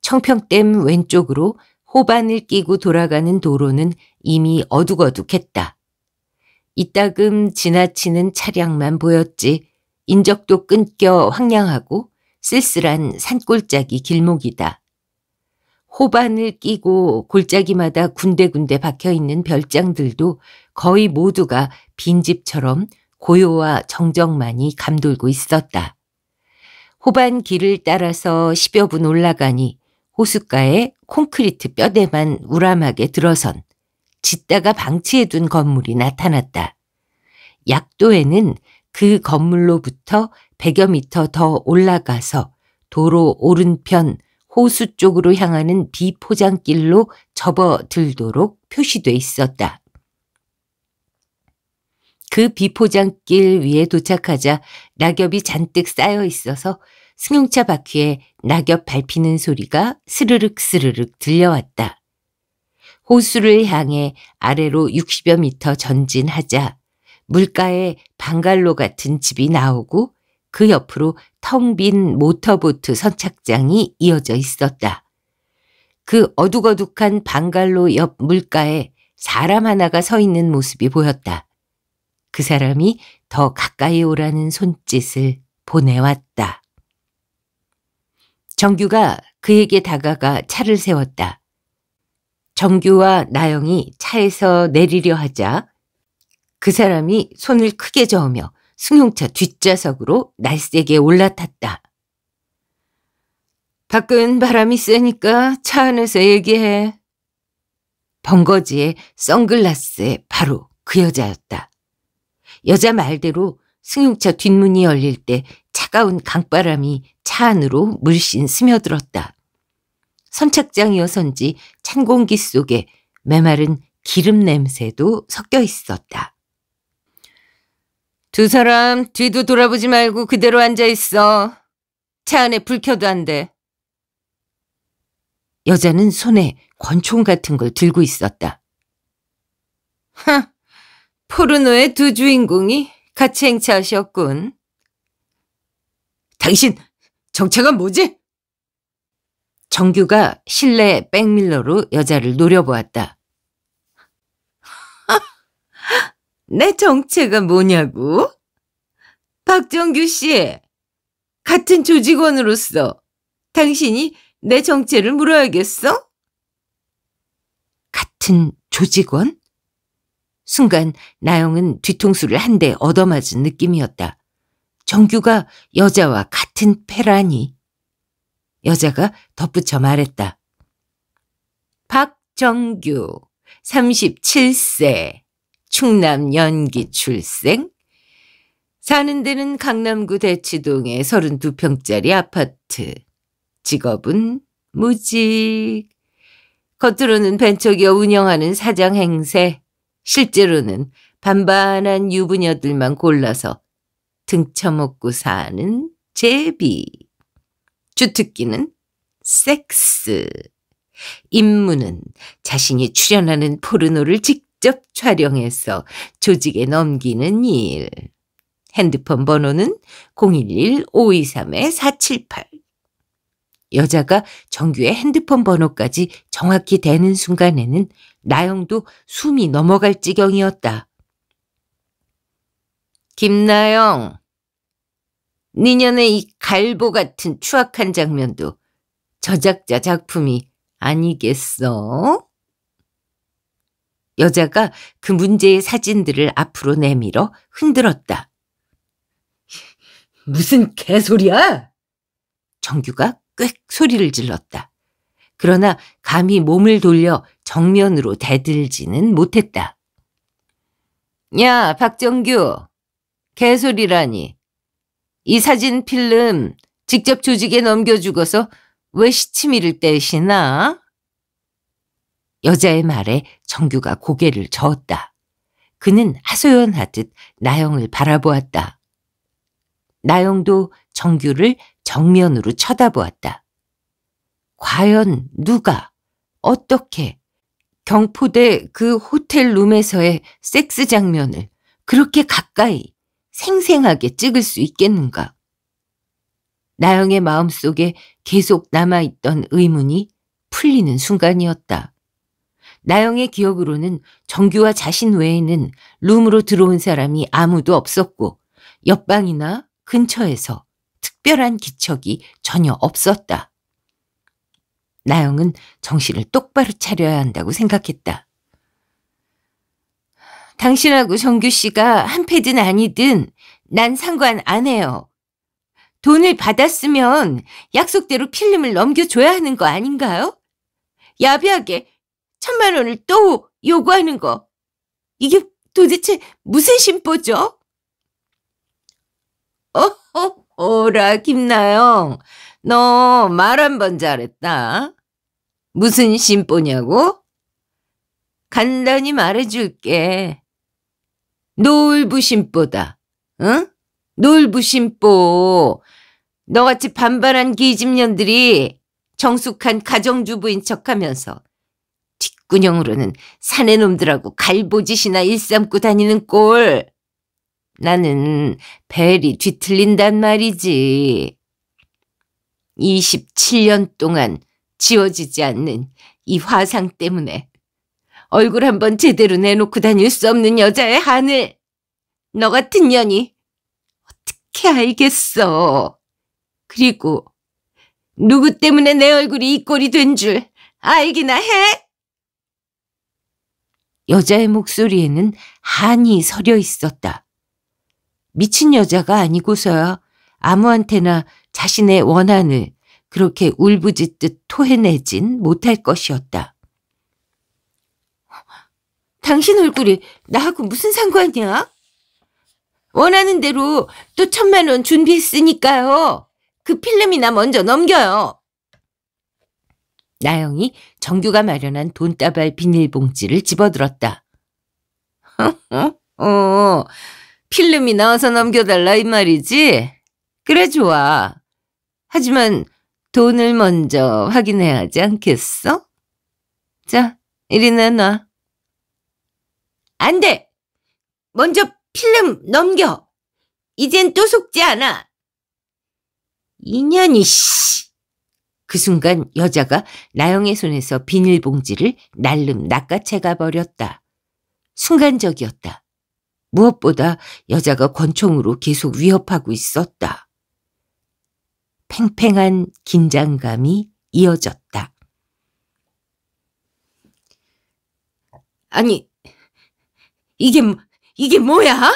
청평댐 왼쪽으로 호반을 끼고 돌아가는 도로는 이미 어둑어둑했다. 이따금 지나치는 차량만 보였지 인적도 끊겨 황량하고 쓸쓸한 산골짜기 길목이다. 호반을 끼고 골짜기마다 군데군데 박혀있는 별장들도 거의 모두가 빈집처럼 고요와 정적만이 감돌고 있었다. 호반 길을 따라서 십여 분 올라가니 호숫가에 콘크리트 뼈대만 우람하게 들어선 짓다가 방치해둔 건물이 나타났다. 약도에는 그 건물로부터 100여 미터 더 올라가서 도로 오른편 호수 쪽으로 향하는 비포장길로 접어들도록 표시돼 있었다. 그 비포장길 위에 도착하자 낙엽이 잔뜩 쌓여 있어서 승용차 바퀴에 낙엽 밟히는 소리가 스르륵 스르륵 들려왔다. 호수를 향해 아래로 60여 미터 전진하자 물가에 방갈로 같은 집이 나오고 그 옆으로 텅 빈 모터보트 선착장이 이어져 있었다. 그 어둑어둑한 방갈로 옆 물가에 사람 하나가 서 있는 모습이 보였다. 그 사람이 더 가까이 오라는 손짓을 보내왔다. 정규가 그에게 다가가 차를 세웠다. 정규와 나영이 차에서 내리려 하자 그 사람이 손을 크게 저으며 승용차 뒷좌석으로 날쌔게 올라탔다. 밖은 바람이 세니까 차 안에서 얘기해. 번거지에 선글라스에 바로 그 여자였다. 여자 말대로 승용차 뒷문이 열릴 때 차가운 강바람이 차 안으로 물씬 스며들었다. 선착장이어선지 찬 공기 속에 메마른 기름 냄새도 섞여 있었다. 두 사람 뒤도 돌아보지 말고 그대로 앉아 있어. 차 안에 불 켜도 안 돼. 여자는 손에 권총 같은 걸 들고 있었다. 흥, 포르노의 두 주인공이 같이 행차하셨군. 당신 정체가 뭐지? 정규가 실내 백밀러로 여자를 노려보았다. 내 정체가 뭐냐고? 박정규 씨, 같은 조직원으로서 당신이 내 정체를 물어야겠어? 같은 조직원? 순간 나영은 뒤통수를 한 대 얻어맞은 느낌이었다. 정규가 여자와 같은 패라니. 여자가 덧붙여 말했다. 박정규, 37세, 충남 연기 출생, 사는 데는 강남구 대치동의 32평짜리 아파트, 직업은 무직, 겉으로는 벤처기업 운영하는 사장 행세, 실제로는 반반한 유부녀들만 골라서 등쳐먹고 사는 제비. 주특기는 섹스. 임무는 자신이 출연하는 포르노를 직접 촬영해서 조직에 넘기는 일. 핸드폰 번호는 011-523-478. 여자가 정규의 핸드폰 번호까지 정확히 되는 순간에는 나영도 숨이 넘어갈 지경이었다. 김나영, 니년의 이 갈보 같은 추악한 장면도 저작자 작품이 아니겠어? 여자가 그 문제의 사진들을 앞으로 내밀어 흔들었다. 무슨 개소리야? 정규가 꽥 소리를 질렀다. 그러나 감히 몸을 돌려 정면으로 대들지는 못했다. 야, 박정규. 개소리라니. 이 사진 필름 직접 조직에 넘겨주고서 왜 시치미를 떼시나? 여자의 말에 정규가 고개를 저었다. 그는 하소연하듯 나영을 바라보았다. 나영도 정규를 정면으로 쳐다보았다. 과연 누가 어떻게 경포대 그 호텔 룸에서의 섹스 장면을 그렇게 가까이 생생하게 찍을 수 있겠는가? 나영의 마음속에 계속 남아있던 의문이 풀리는 순간이었다. 나영의 기억으로는 정규와 자신 외에는 룸으로 들어온 사람이 아무도 없었고 옆방이나 근처에서 특별한 기척이 전혀 없었다. 나영은 정신을 똑바로 차려야 한다고 생각했다. 당신하고 정규 씨가 한패든 아니든 난 상관 안 해요. 돈을 받았으면 약속대로 필름을 넘겨줘야 하는 거 아닌가요? 야비하게 천만 원을 또 요구하는 거. 이게 도대체 무슨 심보죠? 어허, 어, 어라, 김나영. 너 말 한 번 잘했다. 무슨 심보냐고? 간단히 말해줄게. 놀부 심보다. 응? 놀부 심보. 너같이 반반한 기집년들이 정숙한 가정주부인 척하면서 뒷구녕으로는 사내놈들하고 갈보짓이나 일삼고 다니는 꼴. 나는 벨이 뒤틀린단 말이지. 27년 동안 지워지지 않는 이 화상 때문에 얼굴 한번 제대로 내놓고 다닐 수 없는 여자의 한을 너 같은 년이 어떻게 알겠어. 그리고 누구 때문에 내 얼굴이 이 꼴이 된 줄 알기나 해? 여자의 목소리에는 한이 서려 있었다. 미친 여자가 아니고서야 아무한테나 자신의 원한을 그렇게 울부짖듯 토해내진 못할 것이었다. 당신 얼굴이 나하고 무슨 상관이야? 원하는 대로 또 천만 원 준비했으니까요. 그 필름이나 먼저 넘겨요. 나영이 정규가 마련한 돈다발 비닐봉지를 집어들었다. 어, 필름이 나와서 넘겨달라 이 말이지? 그래 좋아. 하지만 돈을 먼저 확인해야 하지 않겠어? 자, 이리 내놔. 안 돼! 먼저 필름 넘겨! 이젠 또 속지 않아! 이년이 씨! 그 순간 여자가 나영의 손에서 비닐봉지를 날름 낚아채가 버렸다. 순간적이었다. 무엇보다 여자가 권총으로 계속 위협하고 있었다. 팽팽한 긴장감이 이어졌다. 아니, 이게, 이게 뭐야?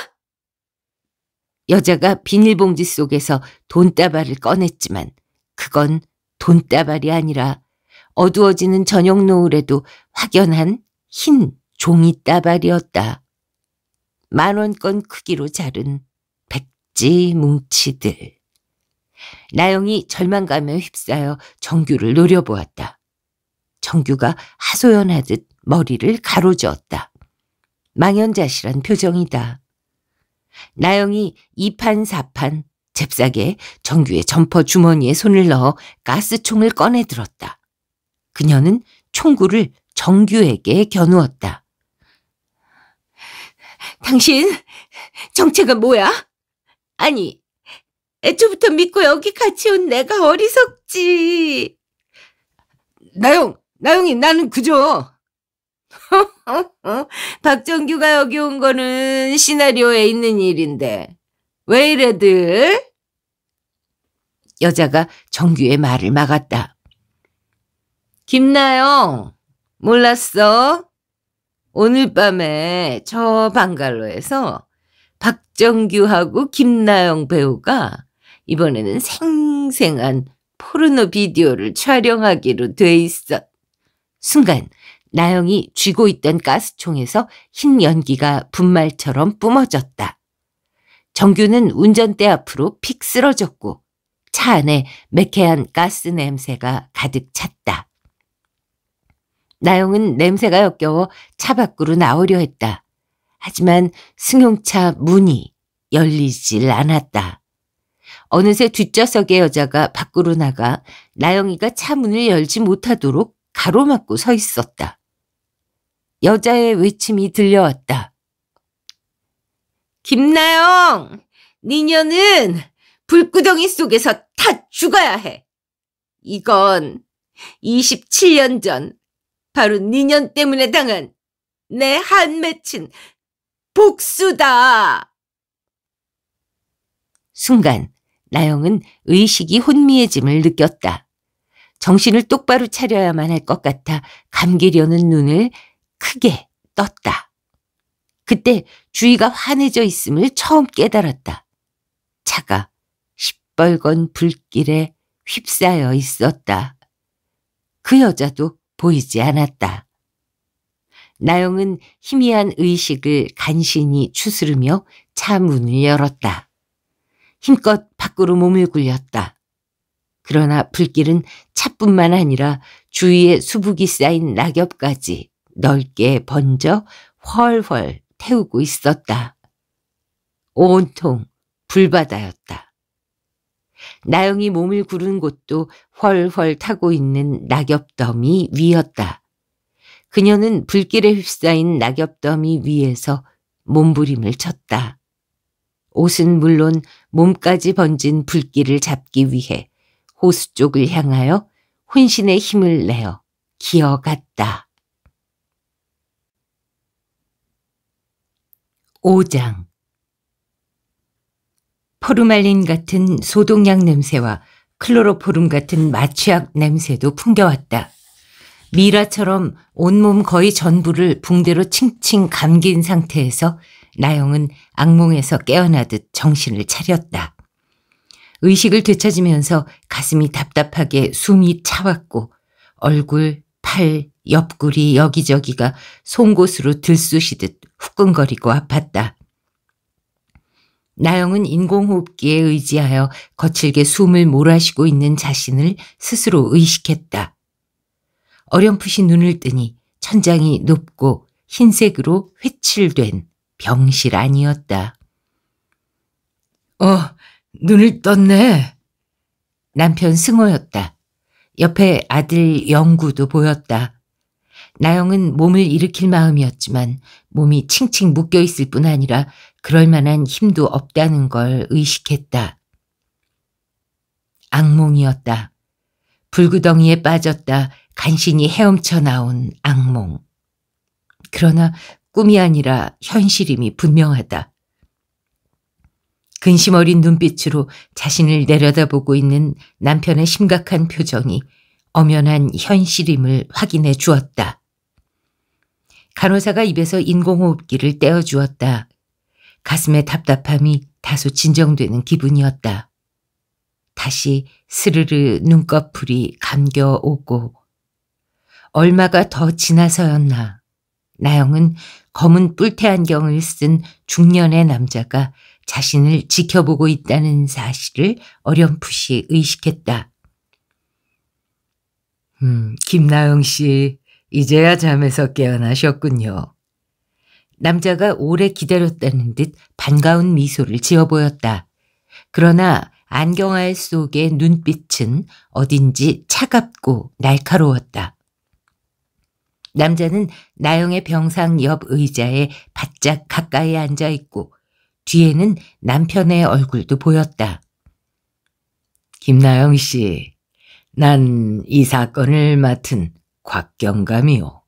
여자가 비닐봉지 속에서 돈다발을 꺼냈지만 그건 돈다발이 아니라 어두워지는 저녁 노을에도 확연한 흰 종이다발이었다. 만원권 크기로 자른 백지 뭉치들. 나영이 절망감에 휩싸여 정규를 노려보았다. 정규가 하소연하듯 머리를 가로저었다. 망연자실한 표정이다. 나영이 2판 4판 잽싸게 정규의 점퍼 주머니에 손을 넣어 가스총을 꺼내 들었다. 그녀는 총구를 정규에게 겨누었다. 당신 정체가 뭐야? 아니, 애초부터 믿고 여기 같이 온 내가 어리석지. 나영, 나영이 나는 그저. 어? 어? 박정규가 여기 온 거는 시나리오에 있는 일인데 왜 이래들? 여자가 정규의 말을 막았다. 김나영 몰랐어? 오늘 밤에 저 방갈로에서 박정규하고 김나영 배우가 이번에는 생생한 포르노 비디오를 촬영하기로 돼 있어. 순간 나영이 쥐고 있던 가스총에서 흰 연기가 분말처럼 뿜어졌다. 정규는 운전대 앞으로 픽 쓰러졌고 차 안에 매캐한 가스 냄새가 가득 찼다. 나영은 냄새가 역겨워 차 밖으로 나오려 했다. 하지만 승용차 문이 열리질 않았다. 어느새 뒷좌석의 여자가 밖으로 나가 나영이가 차 문을 열지 못하도록 가로막고 서 있었다. 여자의 외침이 들려왔다. 김나영! 니녀는 불구덩이 속에서 다 죽어야 해! 이건 27년 전 바로 니년 때문에 당한 내 한 맺힌 복수다! 순간 나영은 의식이 혼미해짐을 느꼈다. 정신을 똑바로 차려야만 할 것 같아 감기려는 눈을 크게 떴다. 그때 주위가 환해져 있음을 처음 깨달았다. 차가 시뻘건 불길에 휩싸여 있었다. 그 여자도 보이지 않았다. 나영은 희미한 의식을 간신히 추스르며 차 문을 열었다. 힘껏 밖으로 몸을 굴렸다. 그러나 불길은 차뿐만 아니라 주위에 수북이 쌓인 낙엽까지 넓게 번져 훨훨 태우고 있었다. 온통 불바다였다. 나영이 몸을 구른 곳도 훨훨 타고 있는 낙엽더미 위였다. 그녀는 불길에 휩싸인 낙엽더미 위에서 몸부림을 쳤다. 옷은 물론 몸까지 번진 불길을 잡기 위해 호수 쪽을 향하여 혼신의 힘을 내어 기어갔다. 5장 포르말린 같은 소독약 냄새와 클로로포름 같은 마취약 냄새도 풍겨왔다. 미라처럼 온몸 거의 전부를 붕대로 칭칭 감긴 상태에서 나영은 악몽에서 깨어나듯 정신을 차렸다. 의식을 되찾으면서 가슴이 답답하게 숨이 차왔고 얼굴, 팔, 옆구리 여기저기가 송곳으로 들쑤시듯 후끈거리고 아팠다. 나영은 인공호흡기에 의지하여 거칠게 숨을 몰아쉬고 있는 자신을 스스로 의식했다. 어렴풋이 눈을 뜨니 천장이 높고 흰색으로 회칠된 병실 아니었다. 어, 눈을 떴네. 남편 승호였다. 옆에 아들 영구도 보였다. 나영은 몸을 일으킬 마음이었지만 몸이 칭칭 묶여 있을 뿐 아니라 그럴 만한 힘도 없다는 걸 의식했다. 악몽이었다. 불구덩이에 빠졌다 간신히 헤엄쳐 나온 악몽. 그러나 꿈이 아니라 현실임이 분명하다. 근심 어린 눈빛으로 자신을 내려다보고 있는 남편의 심각한 표정이 엄연한 현실임을 확인해 주었다. 간호사가 입에서 인공호흡기를 떼어 주었다. 가슴의 답답함이 다소 진정되는 기분이었다. 다시 스르르 눈꺼풀이 감겨 오고 얼마가 더 지나서였나. 나영은 검은 뿔테 안경을 쓴 중년의 남자가 자신을 지켜보고 있다는 사실을 어렴풋이 의식했다. 음, 김나영 씨, 이제야 잠에서 깨어나셨군요. 남자가 오래 기다렸다는 듯 반가운 미소를 지어 보였다. 그러나 안경알 속의 눈빛은 어딘지 차갑고 날카로웠다. 남자는 나영의 병상 옆 의자에 바짝 가까이 앉아 있고 뒤에는 남편의 얼굴도 보였다. 김나영 씨, 난 이 사건을 맡은 곽경감이요.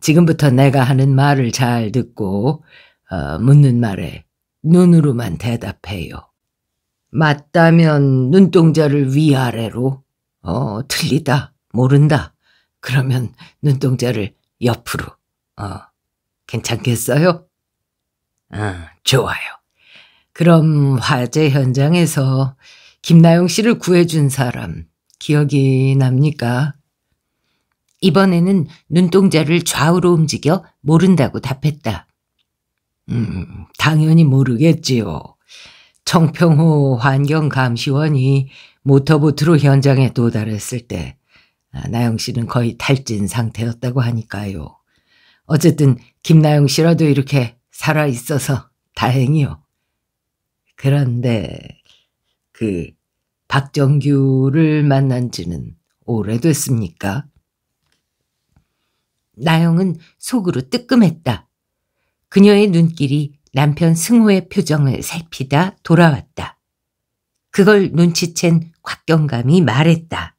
지금부터 내가 하는 말을 잘 듣고 어, 묻는 말에 눈으로만 대답해요. 맞다면 눈동자를 위아래로, 어, 틀리다, 모른다 그러면 눈동자를 옆으로. 어, 괜찮겠어요? 응, 아, 좋아요. 그럼 화재 현장에서 김나영 씨를 구해준 사람 기억이 납니까? 이번에는 눈동자를 좌우로 움직여 모른다고 답했다. 음, 당연히 모르겠지요. 청평호 환경감시원이 모터보트로 현장에 도달했을 때 아, 나영 씨는 거의 탈진 상태였다고 하니까요. 어쨌든 김나영 씨라도 이렇게 살아있어서 다행이요. 그런데 그 박정규를 만난 지는 오래됐습니까? 나영은 속으로 뜨끔했다. 그녀의 눈길이 남편 승호의 표정을 살피다 돌아왔다. 그걸 눈치챈 곽경감이 말했다.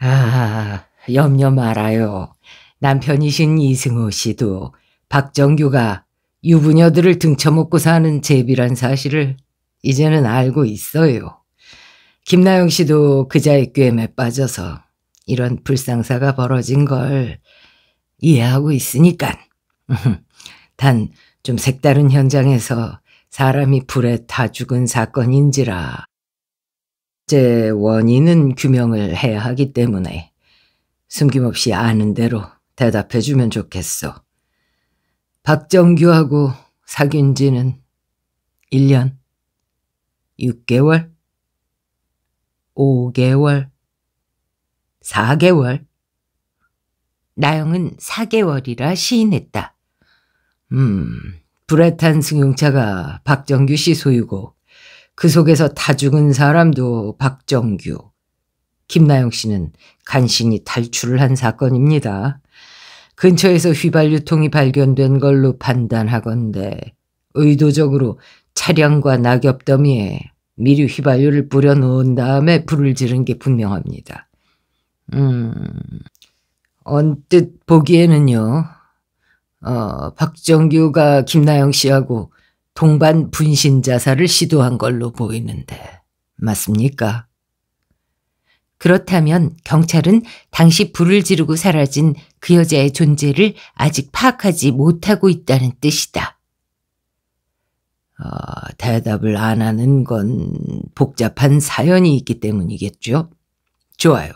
아, 염려 말아요. 남편이신 이승호 씨도 박정규가 유부녀들을 등쳐먹고 사는 제비란 사실을 이제는 알고 있어요. 김나영 씨도 그자의 꾀에 빠져서 이런 불상사가 벌어진 걸 이해하고 있으니까. 단좀 색다른 현장에서 사람이 불에 타 죽은 사건인지라 실제 원인은 규명을 해야 하기 때문에 숨김없이 아는 대로 대답해 주면 좋겠어. 박정규하고 사귄 지는 1년, 6개월, 5개월, 4개월. 나영은 4개월이라 시인했다. 음, 불에 탄 승용차가 박정규 씨 소유고 그 속에서 다 죽은 사람도 박정규, 김나영 씨는 간신히 탈출을 한 사건입니다. 근처에서 휘발유통이 발견된 걸로 판단하건대 의도적으로 차량과 낙엽 더미에 미리 휘발유를 뿌려놓은 다음에 불을 지른 게 분명합니다. 음, 언뜻 보기에는요. 어, 박정규가 김나영 씨하고 동반 분신 자살을 시도한 걸로 보이는데 맞습니까? 그렇다면 경찰은 당시 불을 지르고 사라진 그 여자의 존재를 아직 파악하지 못하고 있다는 뜻이다. 어, 대답을 안 하는 건 복잡한 사연이 있기 때문이겠죠? 좋아요.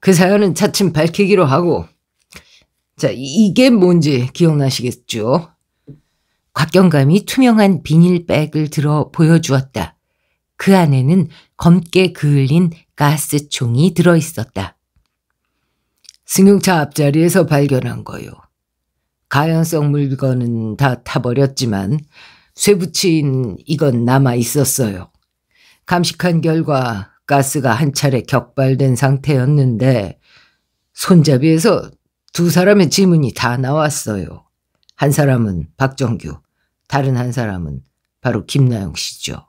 그 사연은 차츰 밝히기로 하고, 자, 이게 뭔지 기억나시겠죠? 곽경감이 투명한 비닐백을 들어 보여주었다. 그 안에는 검게 그을린 가스총이 들어 있었다. 승용차 앞자리에서 발견한 거요. 가연성 물건은 다 타버렸지만 쇠붙인 이건 남아 있었어요. 감식한 결과 가스가 한 차례 격발된 상태였는데 손잡이에서 두 사람의 지문이 다 나왔어요. 한 사람은 박정규, 다른 한 사람은 바로 김나영 씨죠.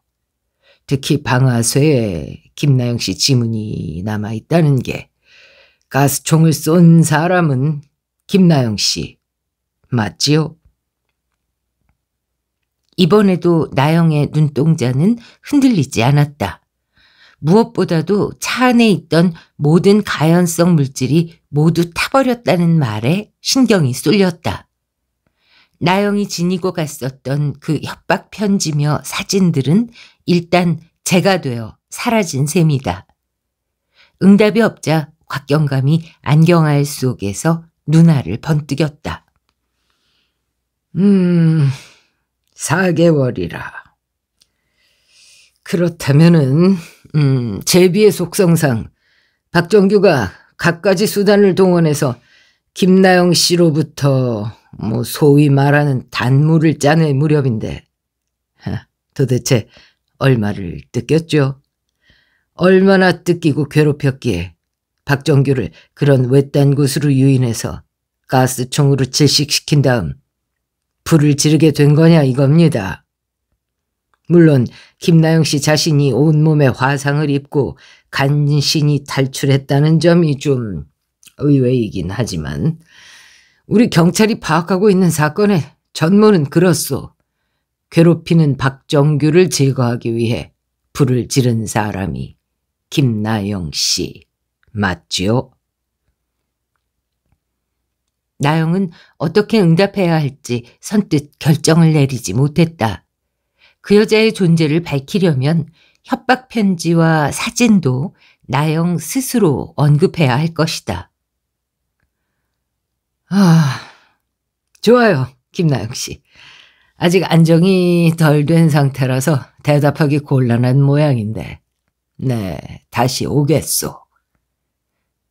특히 방아쇠에 김나영 씨 지문이 남아 있다는 게 가스총을 쏜 사람은 김나영 씨 맞지요? 이번에도 나영의 눈동자는 흔들리지 않았다. 무엇보다도 차 안에 있던 모든 가연성 물질이 모두 타버렸다는 말에 신경이 쏠렸다. 나영이 지니고 갔었던 그 협박 편지며 사진들은 일단 제가 되어 사라진 셈이다. 응답이 없자 곽경감이 안경알 속에서 누나를 번뜩였다. 음, 4개월이라. 그렇다면은, 음, 제비의 속성상 박정규가 갖가지 수단을 동원해서 김나영 씨로부터 뭐 소위 말하는 단물을 짜낼 무렵인데 도대체 얼마를 뜯겼죠? 얼마나 뜯기고 괴롭혔기에 박정규를 그런 외딴 곳으로 유인해서 가스총으로 질식시킨 다음 불을 지르게 된 거냐 이겁니다. 물론 김나영 씨 자신이 온몸에 화상을 입고 간신히 탈출했다는 점이 좀 의외이긴 하지만 우리 경찰이 파악하고 있는 사건의 전모는 그렇소. 괴롭히는 박정규를 제거하기 위해 불을 지른 사람이 김나영 씨 맞지요? 나영은 어떻게 응답해야 할지 선뜻 결정을 내리지 못했다. 그 여자의 존재를 밝히려면 협박 편지와 사진도 나영 스스로 언급해야 할 것이다. 아, 좋아요, 김나영 씨. 아직 안정이 덜 된 상태라서 대답하기 곤란한 모양인데. 네, 다시 오겠소.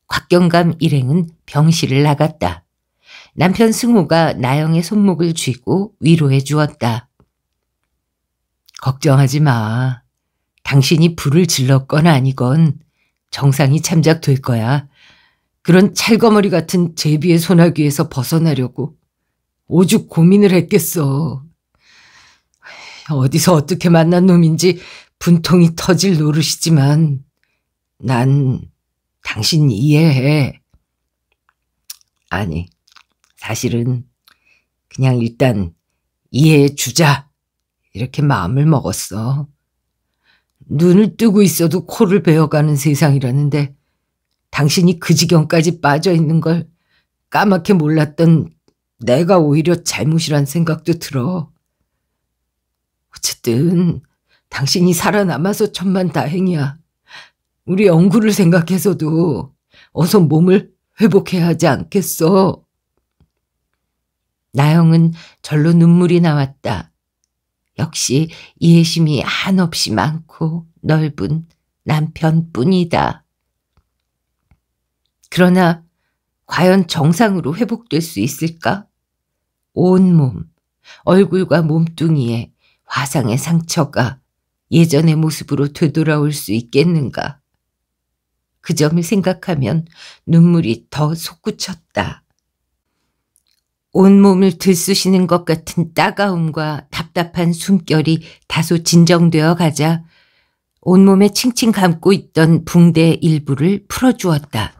곽경감 일행은 병실을 나갔다. 남편 승우가 나영의 손목을 쥐고 위로해 주었다. 걱정하지 마. 당신이 불을 질렀건 아니건 정상이 참작될 거야. 그런 찰거머리 같은 제비의 소나기에서 벗어나려고 오죽 고민을 했겠어. 어디서 어떻게 만난 놈인지 분통이 터질 노릇이지만 난 당신 이해해. 아니, 사실은 그냥 일단 이해해 주자. 이렇게 마음을 먹었어. 눈을 뜨고 있어도 코를 베어가는 세상이라는데 당신이 그 지경까지 빠져 있는 걸 까맣게 몰랐던 내가 오히려 잘못이란 생각도 들어. 어쨌든 당신이 살아남아서 천만 다행이야. 우리 영구를 생각해서도 어서 몸을 회복해야 하지 않겠어. 나영은 절로 눈물이 나왔다. 역시 이해심이 한없이 많고 넓은 남편뿐이다. 그러나 과연 정상으로 회복될 수 있을까? 온몸, 얼굴과 몸뚱이에 화상의 상처가 예전의 모습으로 되돌아올 수 있겠는가? 그 점을 생각하면 눈물이 더 솟구쳤다. 온몸을 들쑤시는 것 같은 따가움과 답답한 숨결이 다소 진정되어 가자 온몸에 칭칭 감고 있던 붕대 일부를 풀어주었다.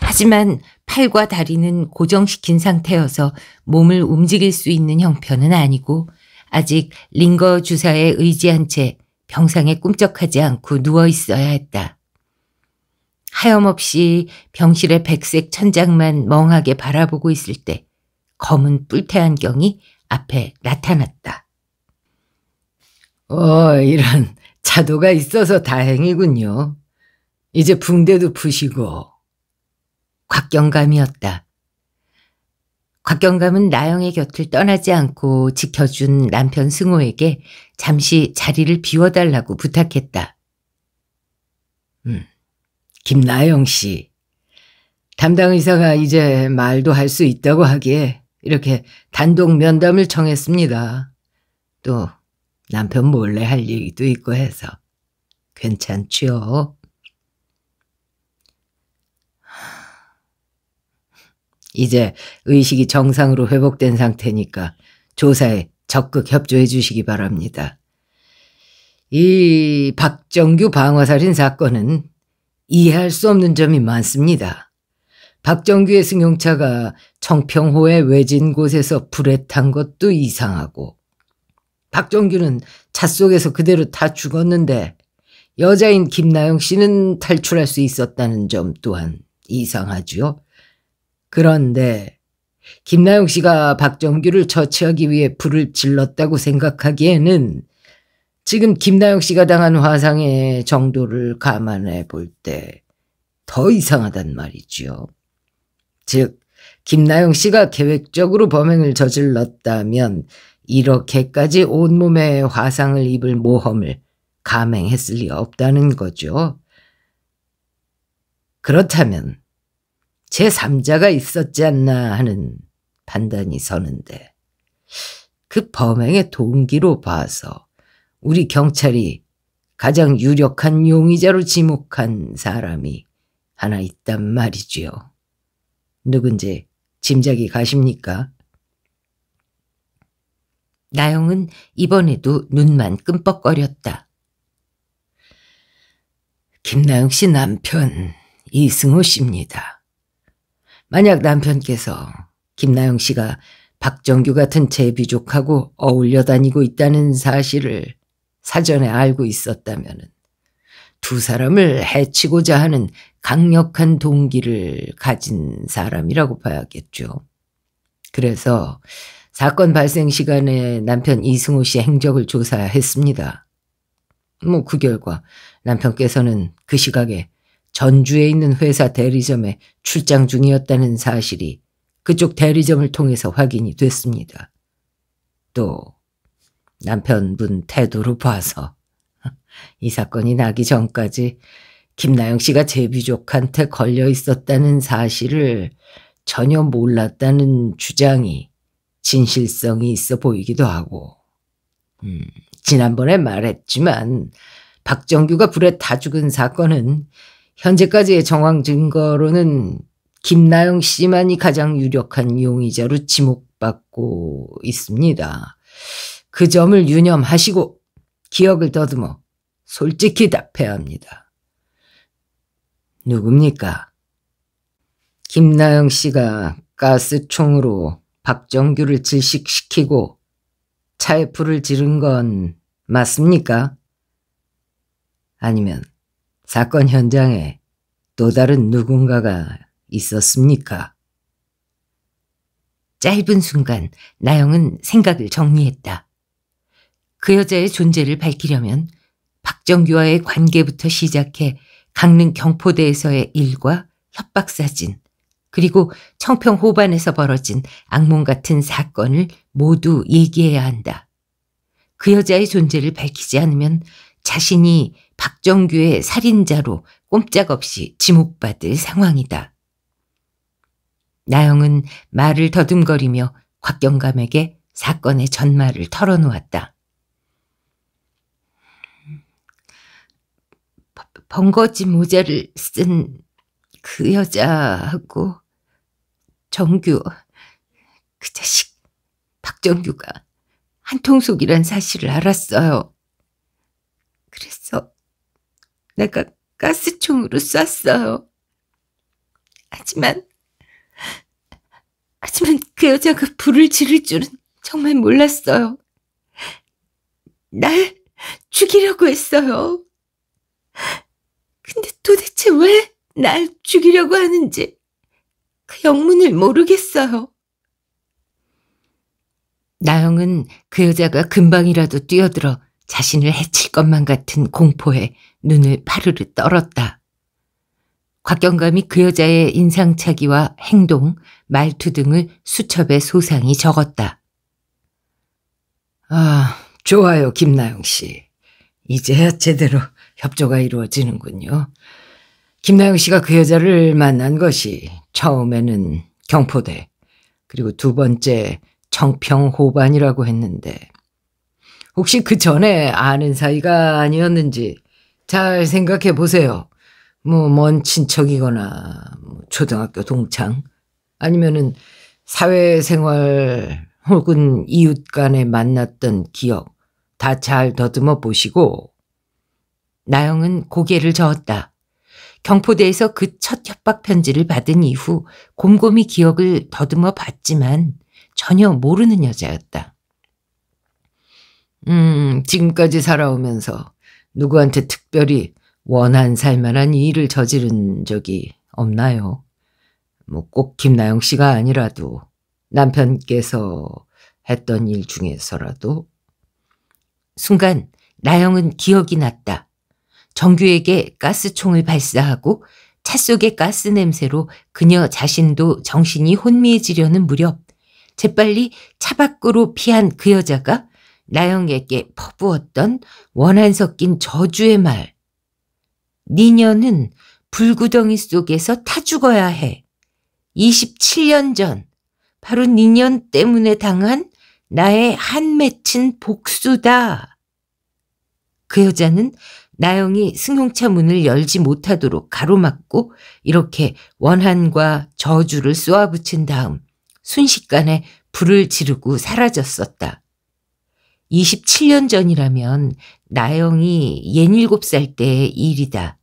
하지만 팔과 다리는 고정시킨 상태여서 몸을 움직일 수 있는 형편은 아니고 아직 링거 주사에 의지한 채 병상에 꿈쩍하지 않고 누워 있어야 했다. 하염없이 병실의 백색 천장만 멍하게 바라보고 있을 때 검은 뿔테 안경이 앞에 나타났다. 어, 이런 자도가 있어서 다행이군요. 이제 붕대도 푸시고 곽경감이었다. 곽경감은 나영의 곁을 떠나지 않고 지켜준 남편 승호에게 잠시 자리를 비워달라고 부탁했다. 음, 김나영 씨. 담당 의사가 이제 말도 할 수 있다고 하기에 이렇게 단독 면담을 청했습니다. 또 남편 몰래 할 얘기도 있고 해서 괜찮죠 이제 의식이 정상으로 회복된 상태니까 조사에 적극 협조해 주시기 바랍니다. 이 박정규 방화살인 사건은 이해할 수 없는 점이 많습니다. 박정규의 승용차가 청평호의 외진 곳에서 불에 탄 것도 이상하고 박정규는 차 속에서 그대로 다 죽었는데 여자인 김나영 씨는 탈출할 수 있었다는 점 또한 이상하지요. 그런데 김나영 씨가 박정규를 처치하기 위해 불을 질렀다고 생각하기에는 지금 김나영 씨가 당한 화상의 정도를 감안해 볼 때 더 이상하단 말이지요. 즉 김나영 씨가 계획적으로 범행을 저질렀다면 이렇게까지 온몸에 화상을 입을 모험을 감행했을 리 없다는 거죠. 그렇다면 제3자가 있었지 않나 하는 판단이 서는데 그 범행의 동기로 봐서 우리 경찰이 가장 유력한 용의자로 지목한 사람이 하나 있단 말이지요. 누군지 짐작이 가십니까? 나영은 이번에도 눈만 끔뻑거렸다. 김나영 씨 남편 이승호 씨입니다. 만약 남편께서 김나영 씨가 박정규 같은 재비족하고 어울려 다니고 있다는 사실을 사전에 알고 있었다면 두 사람을 해치고자 하는 강력한 동기를 가진 사람이라고 봐야겠죠. 그래서 사건 발생 시간에 남편 이승호 씨 행적을 조사했습니다. 뭐 그 결과 남편께서는 그 시각에 전주에 있는 회사 대리점에 출장 중이었다는 사실이 그쪽 대리점을 통해서 확인이 됐습니다. 또 남편분 태도로 봐서 이 사건이 나기 전까지 김나영 씨가 제비족한테 걸려 있었다는 사실을 전혀 몰랐다는 주장이 진실성이 있어 보이기도 하고 음, 지난번에 말했지만 박정규가 불에 타 죽은 사건은 현재까지의 정황 증거로는 김나영 씨만이 가장 유력한 용의자로 지목받고 있습니다. 그 점을 유념하시고 기억을 더듬어 솔직히 답해야 합니다. 누굽니까? 김나영 씨가 가스총으로 박정규를 질식시키고 차에 불을 지른 건 맞습니까? 아니면 사건 현장에 또 다른 누군가가 있었습니까? 짧은 순간 나영은 생각을 정리했다. 그 여자의 존재를 밝히려면 박정규와의 관계부터 시작해 강릉 경포대에서의 일과 협박사진, 그리고 청평 호반에서 벌어진 악몽 같은 사건을 모두 얘기해야 한다. 그 여자의 존재를 밝히지 않으면 자신이 박정규의 살인자로 꼼짝없이 지목받을 상황이다. 나영은 말을 더듬거리며 곽경감에게 사건의 전말을 털어놓았다. 번거지 모자를 쓴 그 여자하고 정규 그 자식 박정규가 한통속이란 사실을 알았어요. 내가 가스총으로 쐈어요. 하지만, 하지만 그 여자가 불을 지를 줄은 정말 몰랐어요. 날 죽이려고 했어요. 근데 도대체 왜 날 죽이려고 하는지 그 영문을 모르겠어요. 나영은 그 여자가 금방이라도 뛰어들어 자신을 해칠 것만 같은 공포에 눈을 파르르 떨었다. 곽경감이 그 여자의 인상차기와 행동, 말투 등을 수첩에 소상히 적었다. 아, 좋아요, 김나영 씨. 이제야 제대로 협조가 이루어지는군요. 김나영 씨가 그 여자를 만난 것이 처음에는 경포대, 그리고 두 번째 정평호반이라고 했는데, 혹시 그 전에 아는 사이가 아니었는지 잘 생각해 보세요. 뭐, 먼 친척이거나, 뭐 초등학교 동창, 아니면은 사회생활 혹은 이웃 간에 만났던 기억 다 잘 더듬어 보시고, 나영은 고개를 저었다. 경포대에서 그 첫 협박 편지를 받은 이후 곰곰이 기억을 더듬어 봤지만 전혀 모르는 여자였다. 음, 지금까지 살아오면서 누구한테 특별히 원한 살만한 일을 저지른 적이 없나요? 뭐 꼭 김나영 씨가 아니라도 남편께서 했던 일 중에서라도 순간 나영은 기억이 났다. 정규에게 가스총을 발사하고 차 속의 가스 냄새로 그녀 자신도 정신이 혼미해지려는 무렵 재빨리 차 밖으로 피한 그 여자가 나영에게 퍼부었던 원한 섞인 저주의 말. 니녀는 불구덩이 속에서 타 죽어야 해. 27년 전 바로 니년 때문에 당한 나의 한 맺힌 복수다. 그 여자는 나영이 승용차 문을 열지 못하도록 가로막고 이렇게 원한과 저주를 쏘아붙인 다음 순식간에 불을 지르고 사라졌었다. 27년 전이라면 나영이 67살 때의 일이다.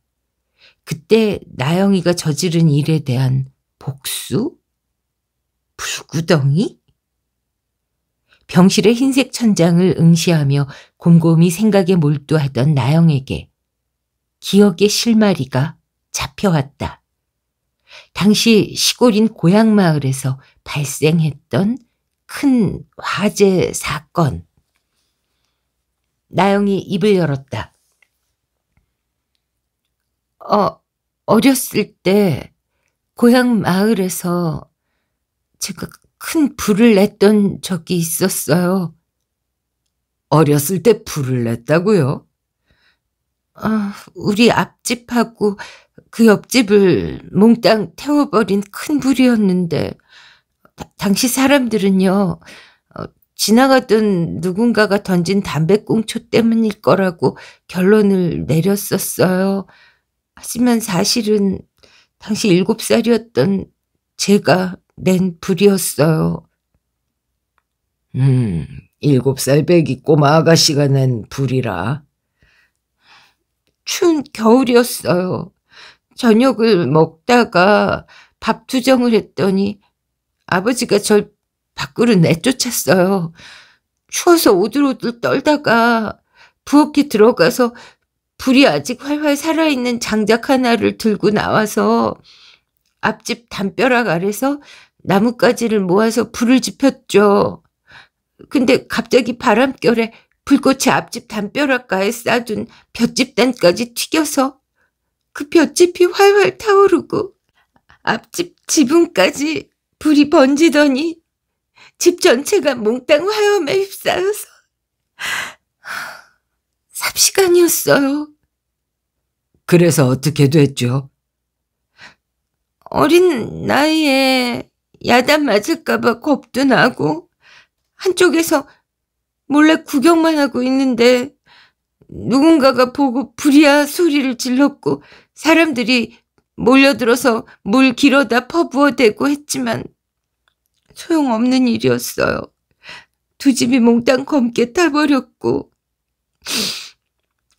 그때 나영이가 저지른 일에 대한 복수? 불구덩이? 병실의 흰색 천장을 응시하며 곰곰이 생각에 몰두하던 나영에게 기억의 실마리가 잡혀왔다. 당시 시골인 고향마을에서 발생했던 큰 화재 사건. 나영이 입을 열었다. 어, 어렸을 때 고향 마을에서 제가 큰 불을 냈던 적이 있었어요. 어렸을 때 불을 냈다고요? 아, 우리 앞집하고 그 옆집을 몽땅 태워버린 큰 불이었는데 당시 사람들은요 지나가던 누군가가 던진 담배꽁초 때문일 거라고 결론을 내렸었어요. 하지만 사실은 당시 7살이었던 제가 낸 불이었어요. 음, 7살 백이 꼬마 아가씨가 낸 불이라. 추운 겨울이었어요. 저녁을 먹다가 밥 투정을 했더니 아버지가 절 밖으로 내쫓았어요. 추워서 오들오들 떨다가 부엌에 들어가서 불이 아직 활활 살아있는 장작 하나를 들고 나와서 앞집 담벼락 아래서 나뭇가지를 모아서 불을 지폈죠. 근데 갑자기 바람결에 불꽃이 앞집 담벼락가에 쌓아둔볏집단까지 튀겨서 그볏집이 활활 타오르고 앞집 지붕까지 불이 번지더니 집 전체가 몽땅 화염에 휩싸여서 삽시간이었어요. 그래서 어떻게 됐죠? 어린 나이에 야단 맞을까봐 겁도 나고 한쪽에서 몰래 구경만 하고 있는데 누군가가 보고 불이야 소리를 질렀고 사람들이 몰려들어서 물 길어다 퍼부어대고 했지만 소용없는 일이었어요. 두 집이 몽땅 검게 타버렸고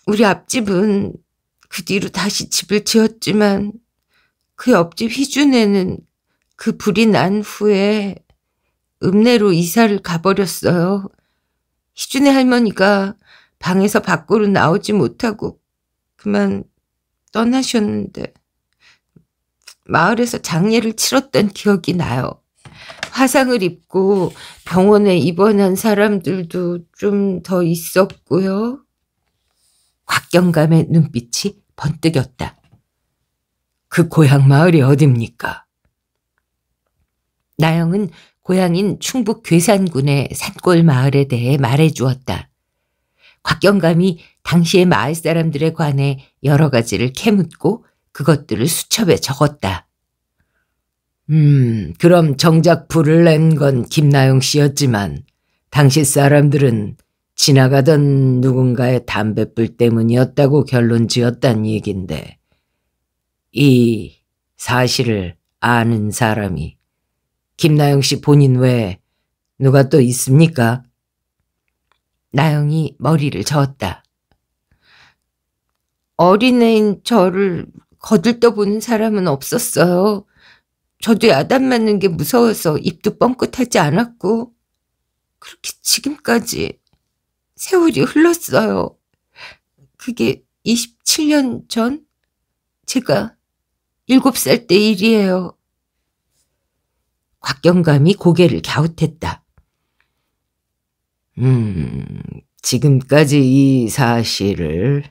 우리 앞집은 그 뒤로 다시 집을 지었지만 그 옆집 희준에는 그 불이 난 후에 읍내로 이사를 가버렸어요. 희준의 할머니가 방에서 밖으로 나오지 못하고 그만 떠나셨는데 마을에서 장례를 치렀던 기억이 나요. 화상을 입고 병원에 입원한 사람들도 좀 더 있었고요. 곽경감의 눈빛이 번뜩였다. 그 고향 마을이 어딥니까? 나영은 고향인 충북 괴산군의 산골 마을에 대해 말해 주었다. 곽경감이 당시의 마을 사람들에 관해 여러 가지를 캐묻고 그것들을 수첩에 적었다. 음, 그럼 정작 불을 낸 건 김나영 씨였지만 당시 사람들은 지나가던 누군가의 담뱃불 때문이었다고 결론 지었단 얘긴데 이 사실을 아는 사람이 김나영 씨 본인 외에 누가 또 있습니까? 나영이 머리를 저었다. 어린애인 저를 거들떠보는 사람은 없었어요. 저도 야단 맞는 게 무서워서 입도 뻥끗하지 않았고 그렇게 지금까지 세월이 흘렀어요. 그게 27년 전 제가 7살 때 일이에요. 곽경감이 고개를 갸웃했다. 음, 지금까지 이 사실을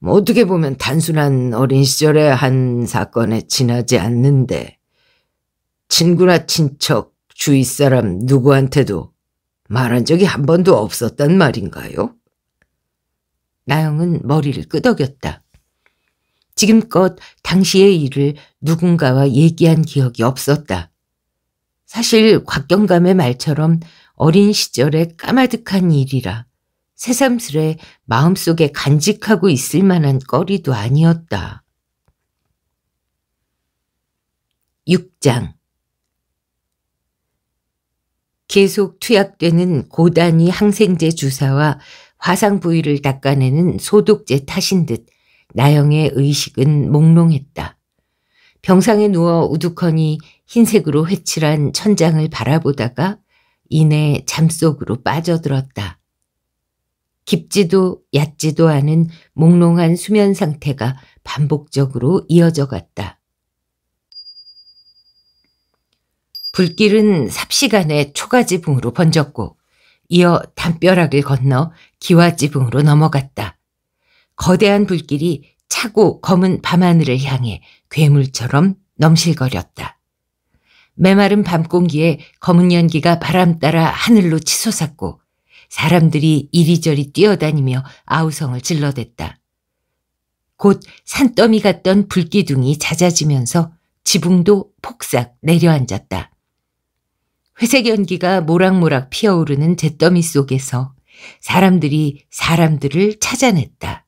뭐 어떻게 보면 단순한 어린 시절의 한 사건에 지나지 않는데 친구나 친척, 주위 사람 누구한테도 말한 적이 한 번도 없었단 말인가요? 나영은 머리를 끄덕였다. 지금껏 당시의 일을 누군가와 얘기한 기억이 없었다. 사실 곽경감의 말처럼 어린 시절의 까마득한 일이라 새삼스레 마음속에 간직하고 있을 만한 꺼리도 아니었다. 6장 계속 투약되는 고단위 항생제 주사와 화상 부위를 닦아내는 소독제 탓인 듯 나영의 의식은 몽롱했다. 병상에 누워 우두커니 흰색으로 회칠한 천장을 바라보다가 이내 잠속으로 빠져들었다. 깊지도 얕지도 않은 몽롱한 수면 상태가 반복적으로 이어져 갔다. 불길은 삽시간에 초가지붕으로 번졌고 이어 담벼락을 건너 기와지붕으로 넘어갔다. 거대한 불길이 차고 검은 밤하늘을 향해 괴물처럼 넘실거렸다. 메마른 밤 공기에 검은 연기가 바람 따라 하늘로 치솟았고 사람들이 이리저리 뛰어다니며 아우성을 질러댔다. 곧 산더미 같던 불기둥이 잦아지면서 지붕도 폭삭 내려앉았다. 회색 연기가 모락모락 피어오르는 잿더미 속에서 사람들이 사람들을 찾아냈다.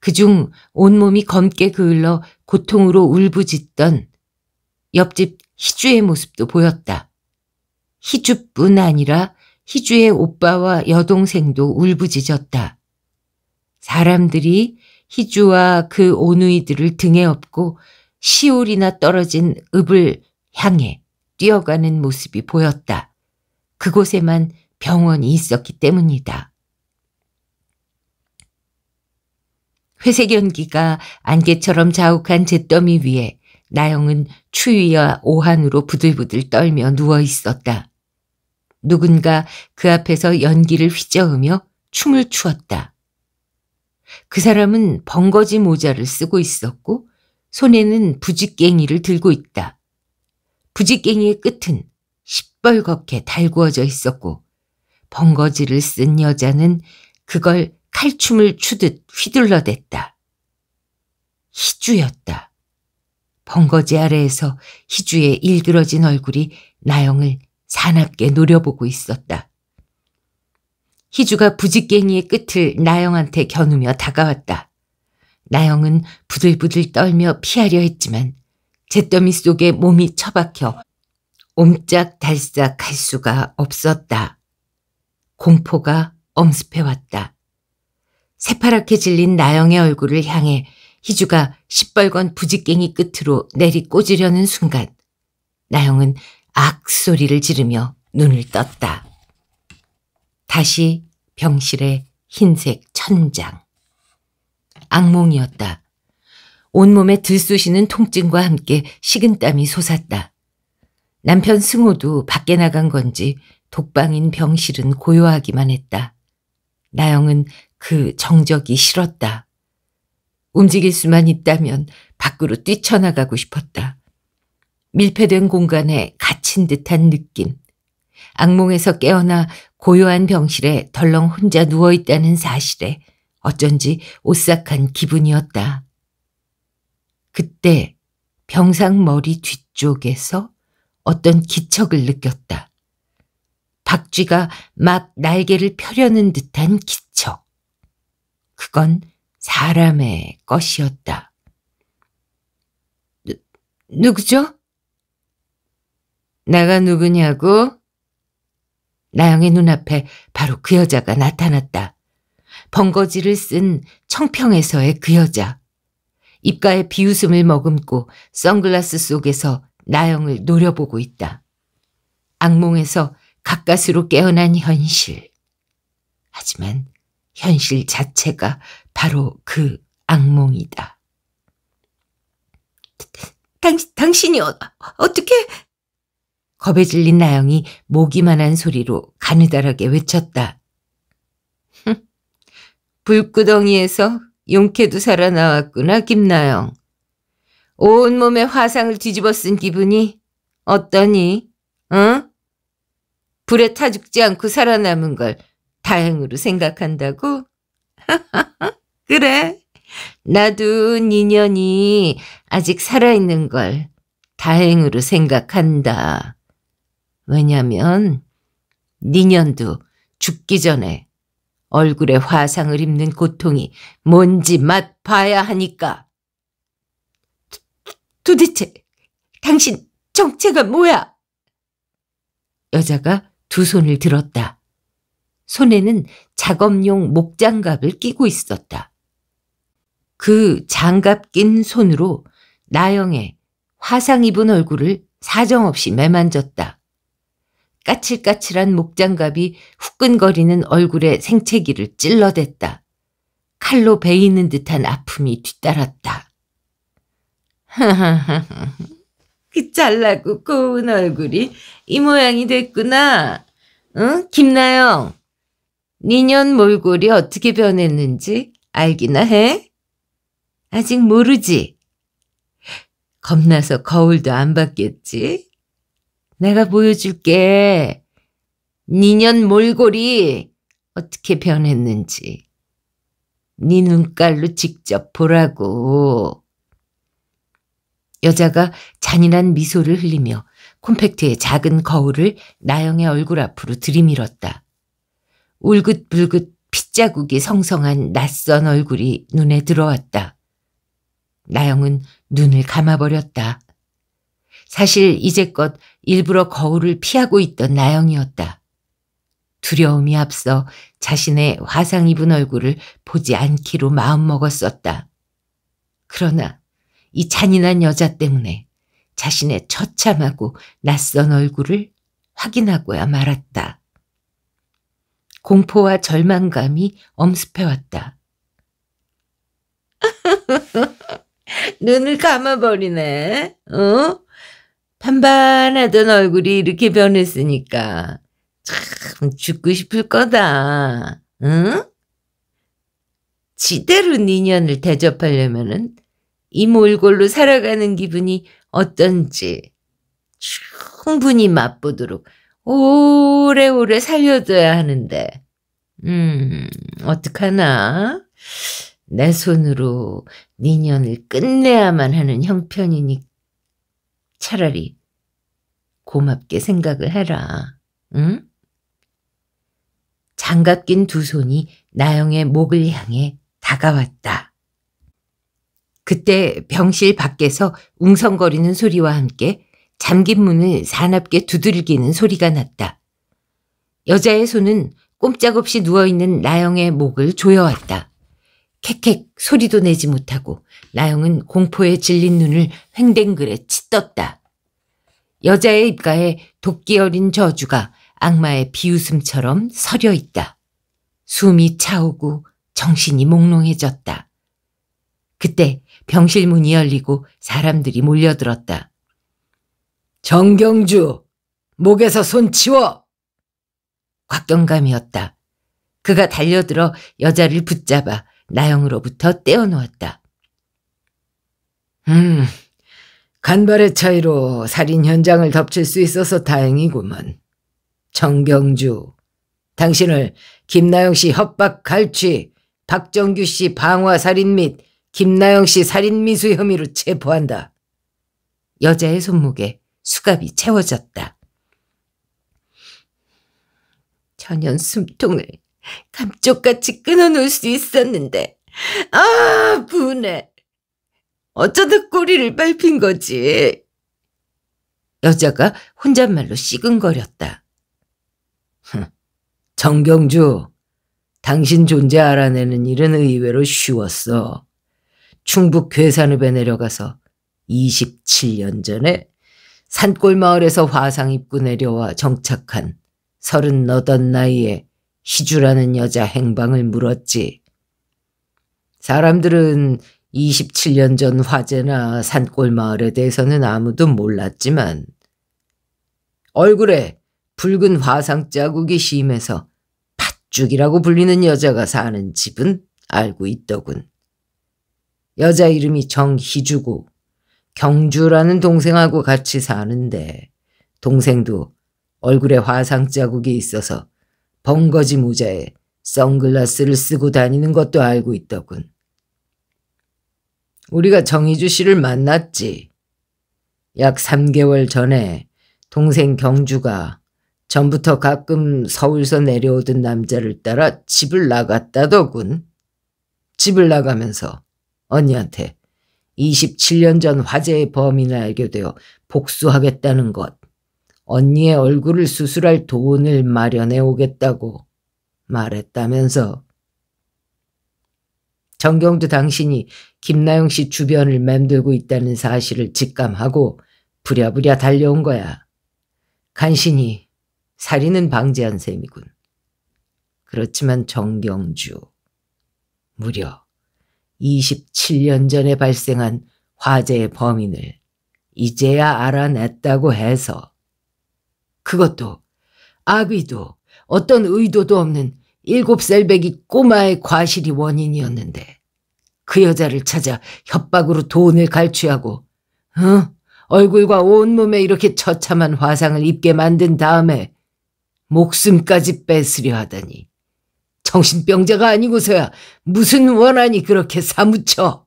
그중 온몸이 검게 그을러 고통으로 울부짖던 옆집 희주의 모습도 보였다. 희주뿐 아니라 희주의 오빠와 여동생도 울부짖었다. 사람들이 희주와 그 오누이들을 등에 업고 시올이나 떨어진 읍을 향해 뛰어가는 모습이 보였다. 그곳에만 병원이 있었기 때문이다. 회색 연기가 안개처럼 자욱한 잿더미 위에 나영은 추위와 오한으로 부들부들 떨며 누워 있었다. 누군가 그 앞에서 연기를 휘저으며 춤을 추었다. 그 사람은 벙거지 모자를 쓰고 있었고 손에는 부지깽이를 들고 있다. 부지깽이의 끝은 시뻘겋게 달구어져 있었고 벙거지를 쓴 여자는 그걸 칼춤을 추듯 휘둘러댔다. 희주였다. 벙거지 아래에서 희주의 일그러진 얼굴이 나영을 사납게 노려보고 있었다. 희주가 부지깽이의 끝을 나영한테 겨누며 다가왔다. 나영은 부들부들 떨며 피하려 했지만 잿더미 속에 몸이 처박혀 옴짝달싹 할 수가 없었다. 공포가 엄습해왔다. 새파랗게 질린 나영의 얼굴을 향해 희주가 시뻘건 부지깽이 끝으로 내리꽂으려는 순간 나영은 악소리를 지르며 눈을 떴다. 다시 병실의 흰색 천장. 악몽이었다. 온몸에 들쑤시는 통증과 함께 식은땀이 솟았다. 남편 승호도 밖에 나간 건지 독방인 병실은 고요하기만 했다. 나영은 그 정적이 싫었다. 움직일 수만 있다면 밖으로 뛰쳐나가고 싶었다. 밀폐된 공간에 갇힌 듯한 느낌. 악몽에서 깨어나 고요한 병실에 덜렁 혼자 누워있다는 사실에 어쩐지 오싹한 기분이었다. 그때 병상 머리 뒤쪽에서 어떤 기척을 느꼈다. 박쥐가 막 날개를 펴려는 듯한 기척. 그건 사람의 것이었다. 누, 누구죠? 내가 누구냐고? 나영의 눈앞에 바로 그 여자가 나타났다. 벙거지를쓴 청평에서의 그 여자. 입가에 비웃음을 머금고 선글라스 속에서 나영을 노려보고 있다. 악몽에서 가까스로 깨어난 현실. 하지만 현실 자체가 바로 그 악몽이다. 당신, 당신이 어, 어떻게? 겁에 질린 나영이 모기만한 소리로 가느다랗게 외쳤다. 불구덩이에서 용케도 살아나왔구나 김나영. 온몸에 화상을 뒤집어 쓴 기분이 어떠니? 응? 어? 불에 타 죽지 않고 살아남은 걸 다행으로 생각한다고? 그래. 나도 인연이 아직 살아있는 걸 다행으로 생각한다. 왜냐면 니년도 죽기 전에 얼굴에 화상을 입는 고통이 뭔지 맛봐야 하니까. 도, 도대체 당신 정체가 뭐야? 여자가 두 손을 들었다. 손에는 작업용 목장갑을 끼고 있었다. 그 장갑 낀 손으로 나영의 화상 입은 얼굴을 사정없이 매만졌다. 까칠까칠한 목장갑이 후끈거리는 얼굴에 생채기를 찔러댔다. 칼로 베이는 듯한 아픔이 뒤따랐다. 하하하하. 그 잘나고 고운 얼굴이 이 모양이 됐구나. 응? 김나영. 니년 몰골이 어떻게 변했는지 알기나 해? 아직 모르지? 겁나서 거울도 안 봤겠지? 내가 보여줄게. 니년 몰골이 어떻게 변했는지. 니 네 눈깔로 직접 보라고. 여자가 잔인한 미소를 흘리며 콤팩트의 작은 거울을 나영의 얼굴 앞으로 들이밀었다. 울긋불긋 핏자국이 성성한 낯선 얼굴이 눈에 들어왔다. 나영은 눈을 감아버렸다. 사실 이제껏 일부러 거울을 피하고 있던 나영이었다. 두려움이 앞서 자신의 화상 입은 얼굴을 보지 않기로 마음먹었었다. 그러나 이 잔인한 여자 때문에 자신의 처참하고 낯선 얼굴을 확인하고야 말았다. 공포와 절망감이 엄습해왔다. 눈을 감아버리네. 어? 반반하던 얼굴이 이렇게 변했으니까 참 죽고 싶을 거다. 응? 지대로 니년을 대접하려면은 이 몰골로 살아가는 기분이 어떤지 충분히 맛보도록 오래오래 살려둬야 하는데 음 어떡하나 내 손으로 니년을 끝내야만 하는 형편이니까 차라리 고맙게 생각을 해라. 응? 장갑 낀 두 손이 나영의 목을 향해 다가왔다. 그때 병실 밖에서 웅성거리는 소리와 함께 잠긴 문을 사납게 두들기는 소리가 났다. 여자의 손은 꼼짝없이 누워있는 나영의 목을 조여왔다. 캑캑 소리도 내지 못하고 나영은 공포에 질린 눈을 횡댕글에 치떴다. 여자의 입가에 독기 어린 저주가 악마의 비웃음처럼 서려 있다. 숨이 차오고 정신이 몽롱해졌다. 그때 병실 문이 열리고 사람들이 몰려들었다. 정경주, 목에서 손 치워! 곽경감이었다. 그가 달려들어 여자를 붙잡아 나영으로부터 떼어놓았다. 음, 간발의 차이로 살인 현장을 덮칠 수 있어서 다행이구먼. 정병주, 당신을 김나영 씨 협박 갈취, 박정규 씨 방화 살인 및 김나영 씨 살인 미수 혐의로 체포한다. 여자의 손목에 수갑이 채워졌다. 천연 숨통을 감쪽같이 끊어놓을 수 있었는데 아 분해 어쩌다 꼬리를 밟힌 거지 여자가 혼잣말로 시근거렸다 정경주 당신 존재 알아내는 일은 의외로 쉬웠어 충북 괴산읍에 내려가서 27년 전에 산골 마을에서 화상 입고 내려와 정착한 서른너덟 나이에 희주라는 여자 행방을 물었지. 사람들은 27년 전 화재나 산골 마을에 대해서는 아무도 몰랐지만 얼굴에 붉은 화상 자국이 심해서 팥죽이라고 불리는 여자가 사는 집은 알고 있더군. 여자 이름이 정희주고 경주라는 동생하고 같이 사는데 동생도 얼굴에 화상 자국이 있어서 벙거지 모자에 선글라스를 쓰고 다니는 것도 알고 있더군. 우리가 정희주 씨를 만났지. 약 3개월 전에 동생 경주가 전부터 가끔 서울서 내려오던 남자를 따라 집을 나갔다더군. 집을 나가면서 언니한테 27년 전 화재의 범인을 알게 되어 복수하겠다는 것 언니의 얼굴을 수술할 돈을 마련해 오겠다고 말했다면서. 정경도 당신이 김나영 씨 주변을 맴돌고 있다는 사실을 직감하고 부랴부랴 달려온 거야. 간신히 살인은 방지한 셈이군. 그렇지만 정경주. 무려 27년 전에 발생한 화재의 범인을 이제야 알아냈다고 해서 그것도 악의도 어떤 의도도 없는 일곱 셀배기 꼬마의 과실이 원인이었는데 그 여자를 찾아 협박으로 돈을 갈취하고 어? 얼굴과 온몸에 이렇게 처참한 화상을 입게 만든 다음에 목숨까지 뺏으려 하다니 정신병자가 아니고서야 무슨 원한이 그렇게 사무쳐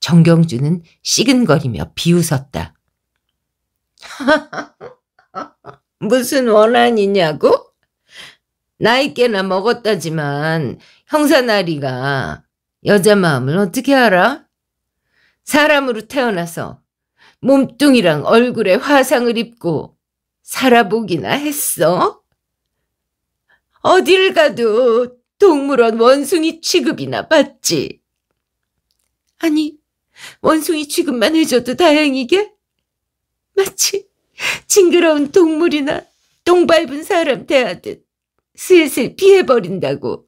정경주는 시근거리며 비웃었다. 무슨 원한이냐고? 나이께나 먹었다지만 형사나리가 여자 마음을 어떻게 알아? 사람으로 태어나서 몸뚱이랑 얼굴에 화상을 입고 살아보기나 했어? 어딜 가도 동물원 원숭이 취급이나 받지. 아니, 원숭이 취급만 해줘도 다행이게? 마치 징그러운 동물이나 똥밟은 사람 대하듯 슬슬 피해버린다고.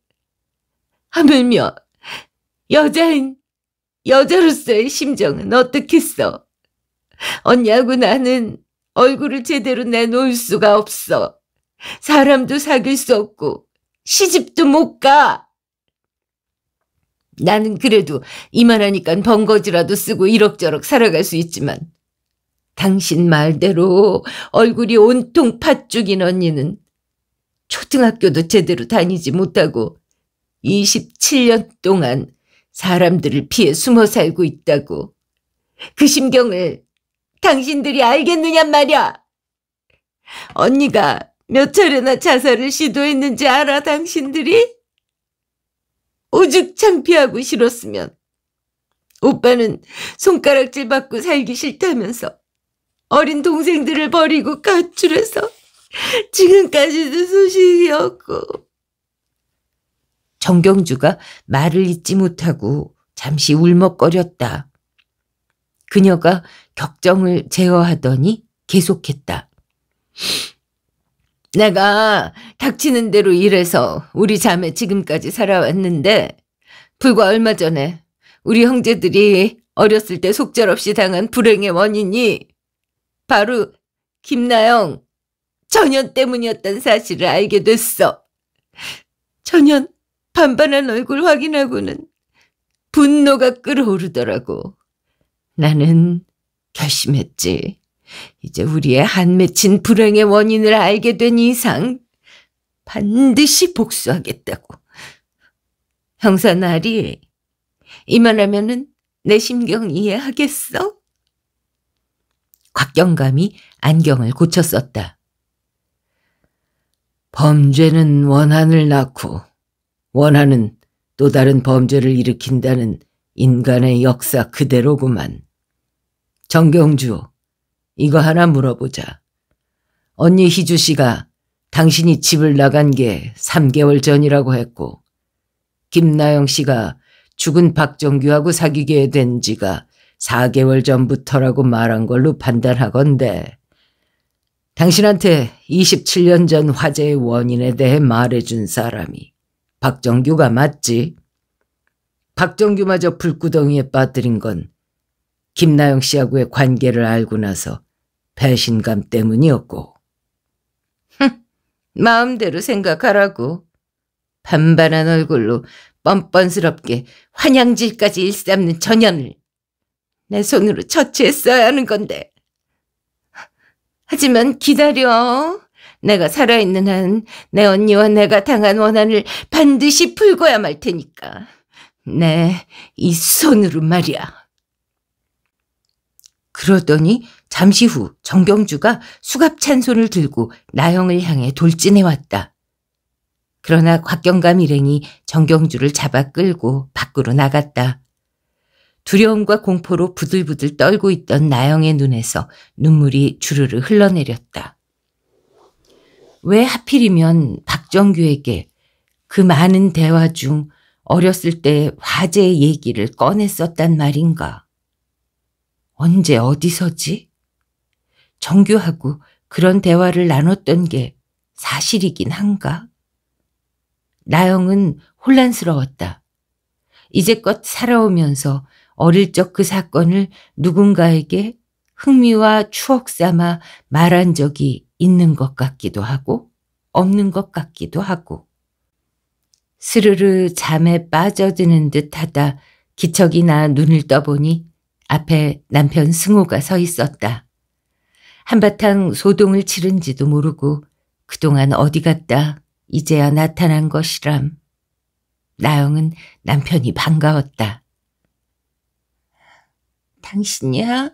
하물며 여자인 여자로서의 심정은 어떻겠어? 언니하고 나는 얼굴을 제대로 내놓을 수가 없어. 사람도 사귈 수 없고 시집도 못 가. 나는 그래도 이만하니까 번거지라도 쓰고 이럭저럭 살아갈 수 있지만 당신 말대로 얼굴이 온통 팥죽인 언니는 초등학교도 제대로 다니지 못하고 27년 동안 사람들을 피해 숨어 살고 있다고. 그 심경을 당신들이 알겠느냐 말이야. 언니가 몇 차례나 자살을 시도했는지 알아 당신들이? 오죽 창피하고 싫었으면 오빠는 손가락질 받고 살기 싫다면서 어린 동생들을 버리고 가출해서 지금까지도 소식이 없고. 정경주가 말을 잇지 못하고 잠시 울먹거렸다. 그녀가 격정을 제어하더니 계속했다. 내가 닥치는 대로 일해서 우리 자매 지금까지 살아왔는데 불과 얼마 전에 우리 형제들이 어렸을 때 속절없이 당한 불행의 원인이 바로 김나영 전현 때문이었던 사실을 알게 됐어. 전현 반반한 얼굴 확인하고는 분노가 끓어오르더라고. 나는 결심했지. 이제 우리의 한 맺힌 불행의 원인을 알게 된 이상 반드시 복수하겠다고. 형사 나리, 이만하면은 내 심경 이해하겠어? 박경감이 안경을 고쳤었다. 범죄는 원한을 낳고 원한은 또 다른 범죄를 일으킨다는 인간의 역사 그대로구만. 정경주, 이거 하나 물어보자. 언니 희주 씨가 당신이 집을 나간 게 3개월 전이라고 했고 김나영 씨가 죽은 박정규하고 사귀게 된 지가 4개월 전부터라고 말한 걸로 판단하건대 당신한테 27년 전 화재의 원인에 대해 말해준 사람이 박정규가 맞지? 박정규마저 불구덩이에 빠뜨린 건 김나영 씨하고의 관계를 알고 나서 배신감 때문이었고. 흥, 마음대로 생각하라고. 반반한 얼굴로 뻔뻔스럽게 환양질까지 일삼는 전현을 내 손으로 처치했어야 하는 건데. 하지만 기다려. 내가 살아있는 한 내 언니와 내가 당한 원한을 반드시 풀고야 말 테니까. 네, 이 손으로 말이야. 그러더니 잠시 후 정경주가 수갑찬 손을 들고 나영을 향해 돌진해 왔다. 그러나 곽경감 일행이 정경주를 잡아 끌고 밖으로 나갔다. 두려움과 공포로 부들부들 떨고 있던 나영의 눈에서 눈물이 주르르 흘러내렸다. 왜 하필이면 박정규에게 그 많은 대화 중 어렸을 때 화제의 얘기를 꺼냈었단 말인가. 언제 어디서지? 정규하고 그런 대화를 나눴던 게 사실이긴 한가? 나영은 혼란스러웠다. 이제껏 살아오면서 어릴 적 그 사건을 누군가에게 흥미와 추억 삼아 말한 적이 있는 것 같기도 하고 없는 것 같기도 하고 스르르 잠에 빠져드는 듯하다 기척이나 눈을 떠보니 앞에 남편 승호가 서 있었다. 한바탕 소동을 치른지도 모르고 그동안 어디 갔다 이제야 나타난 것이람. 나영은 남편이 반가웠다. 당신이야?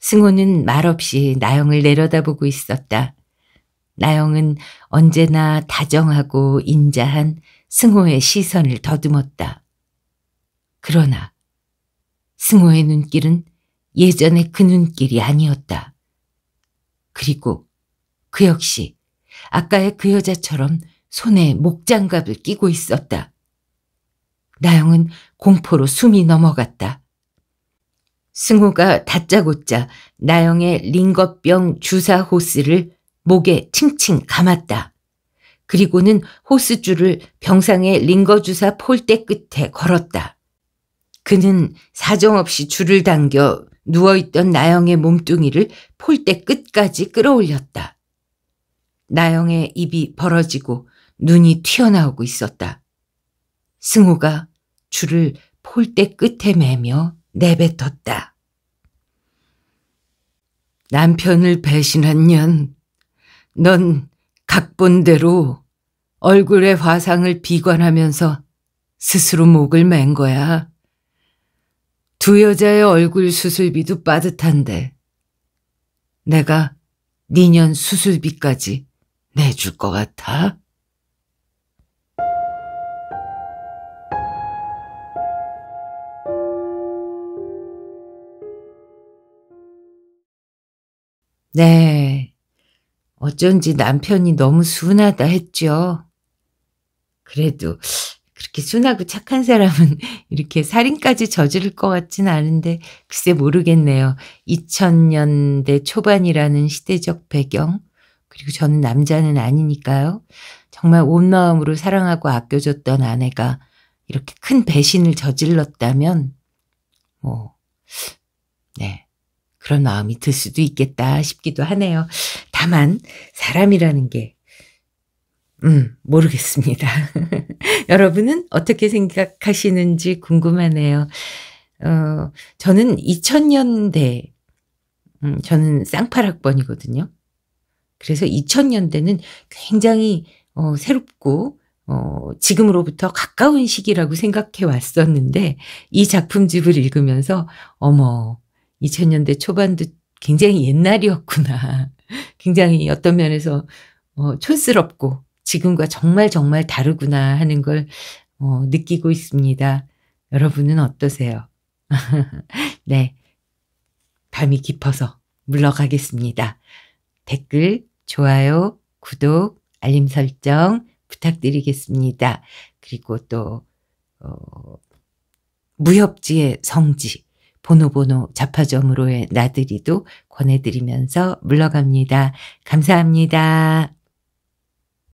승호는 말없이 나영을 내려다보고 있었다. 나영은 언제나 다정하고 인자한 승호의 시선을 더듬었다. 그러나 승호의 눈길은 예전의 그 눈길이 아니었다. 그리고 그 역시 아까의 그 여자처럼 손에 목장갑을 끼고 있었다. 나영은 공포로 숨이 넘어갔다. 승호가 다짜고짜 나영의 링거병 주사 호스를 목에 칭칭 감았다. 그리고는 호스줄을 병상의 링거주사 폴대 끝에 걸었다. 그는 사정없이 줄을 당겨 누워있던 나영의 몸뚱이를 폴대 끝까지 끌어올렸다. 나영의 입이 벌어지고 눈이 튀어나오고 있었다. 승호가 줄을 폴대 끝에 매며 내뱉었다. 남편을 배신한 년, 넌 각본대로 얼굴의 화상을 비관하면서 스스로 목을 맨 거야. 두 여자의 얼굴 수술비도 빠듯한데 내가 니년 수술비까지 내줄 것 같아? 네. 어쩐지 남편이 너무 순하다 했죠. 그래도 그렇게 순하고 착한 사람은 이렇게 살인까지 저지를 것 같진 않은데 글쎄 모르겠네요. 2000년대 초반이라는 시대적 배경 그리고 저는 남자는 아니니까요. 정말 온 마음으로 사랑하고 아껴줬던 아내가 이렇게 큰 배신을 저질렀다면 뭐 네. 그런 마음이 들 수도 있겠다 싶기도 하네요. 다만 사람이라는 게 음, 모르겠습니다. 여러분은 어떻게 생각하시는지 궁금하네요. 어, 저는 2000년대, 음, 저는 쌍팔학번이거든요. 그래서 2000년대는 굉장히 어, 새롭고 어, 지금으로부터 가까운 시기라고 생각해 왔었는데 이 작품집을 읽으면서 어머 2000년대 초반도 굉장히 옛날이었구나. 굉장히 어떤 면에서 어, 촌스럽고 지금과 정말 정말 다르구나 하는 걸 어, 느끼고 있습니다. 여러분은 어떠세요? 네. 밤이 깊어서 물러가겠습니다. 댓글, 좋아요, 구독, 알림 설정 부탁드리겠습니다. 그리고 또, 어, 무협지의 성지. 보노보노 자파점으로의 나들이도 권해드리면서 물러갑니다. 감사합니다.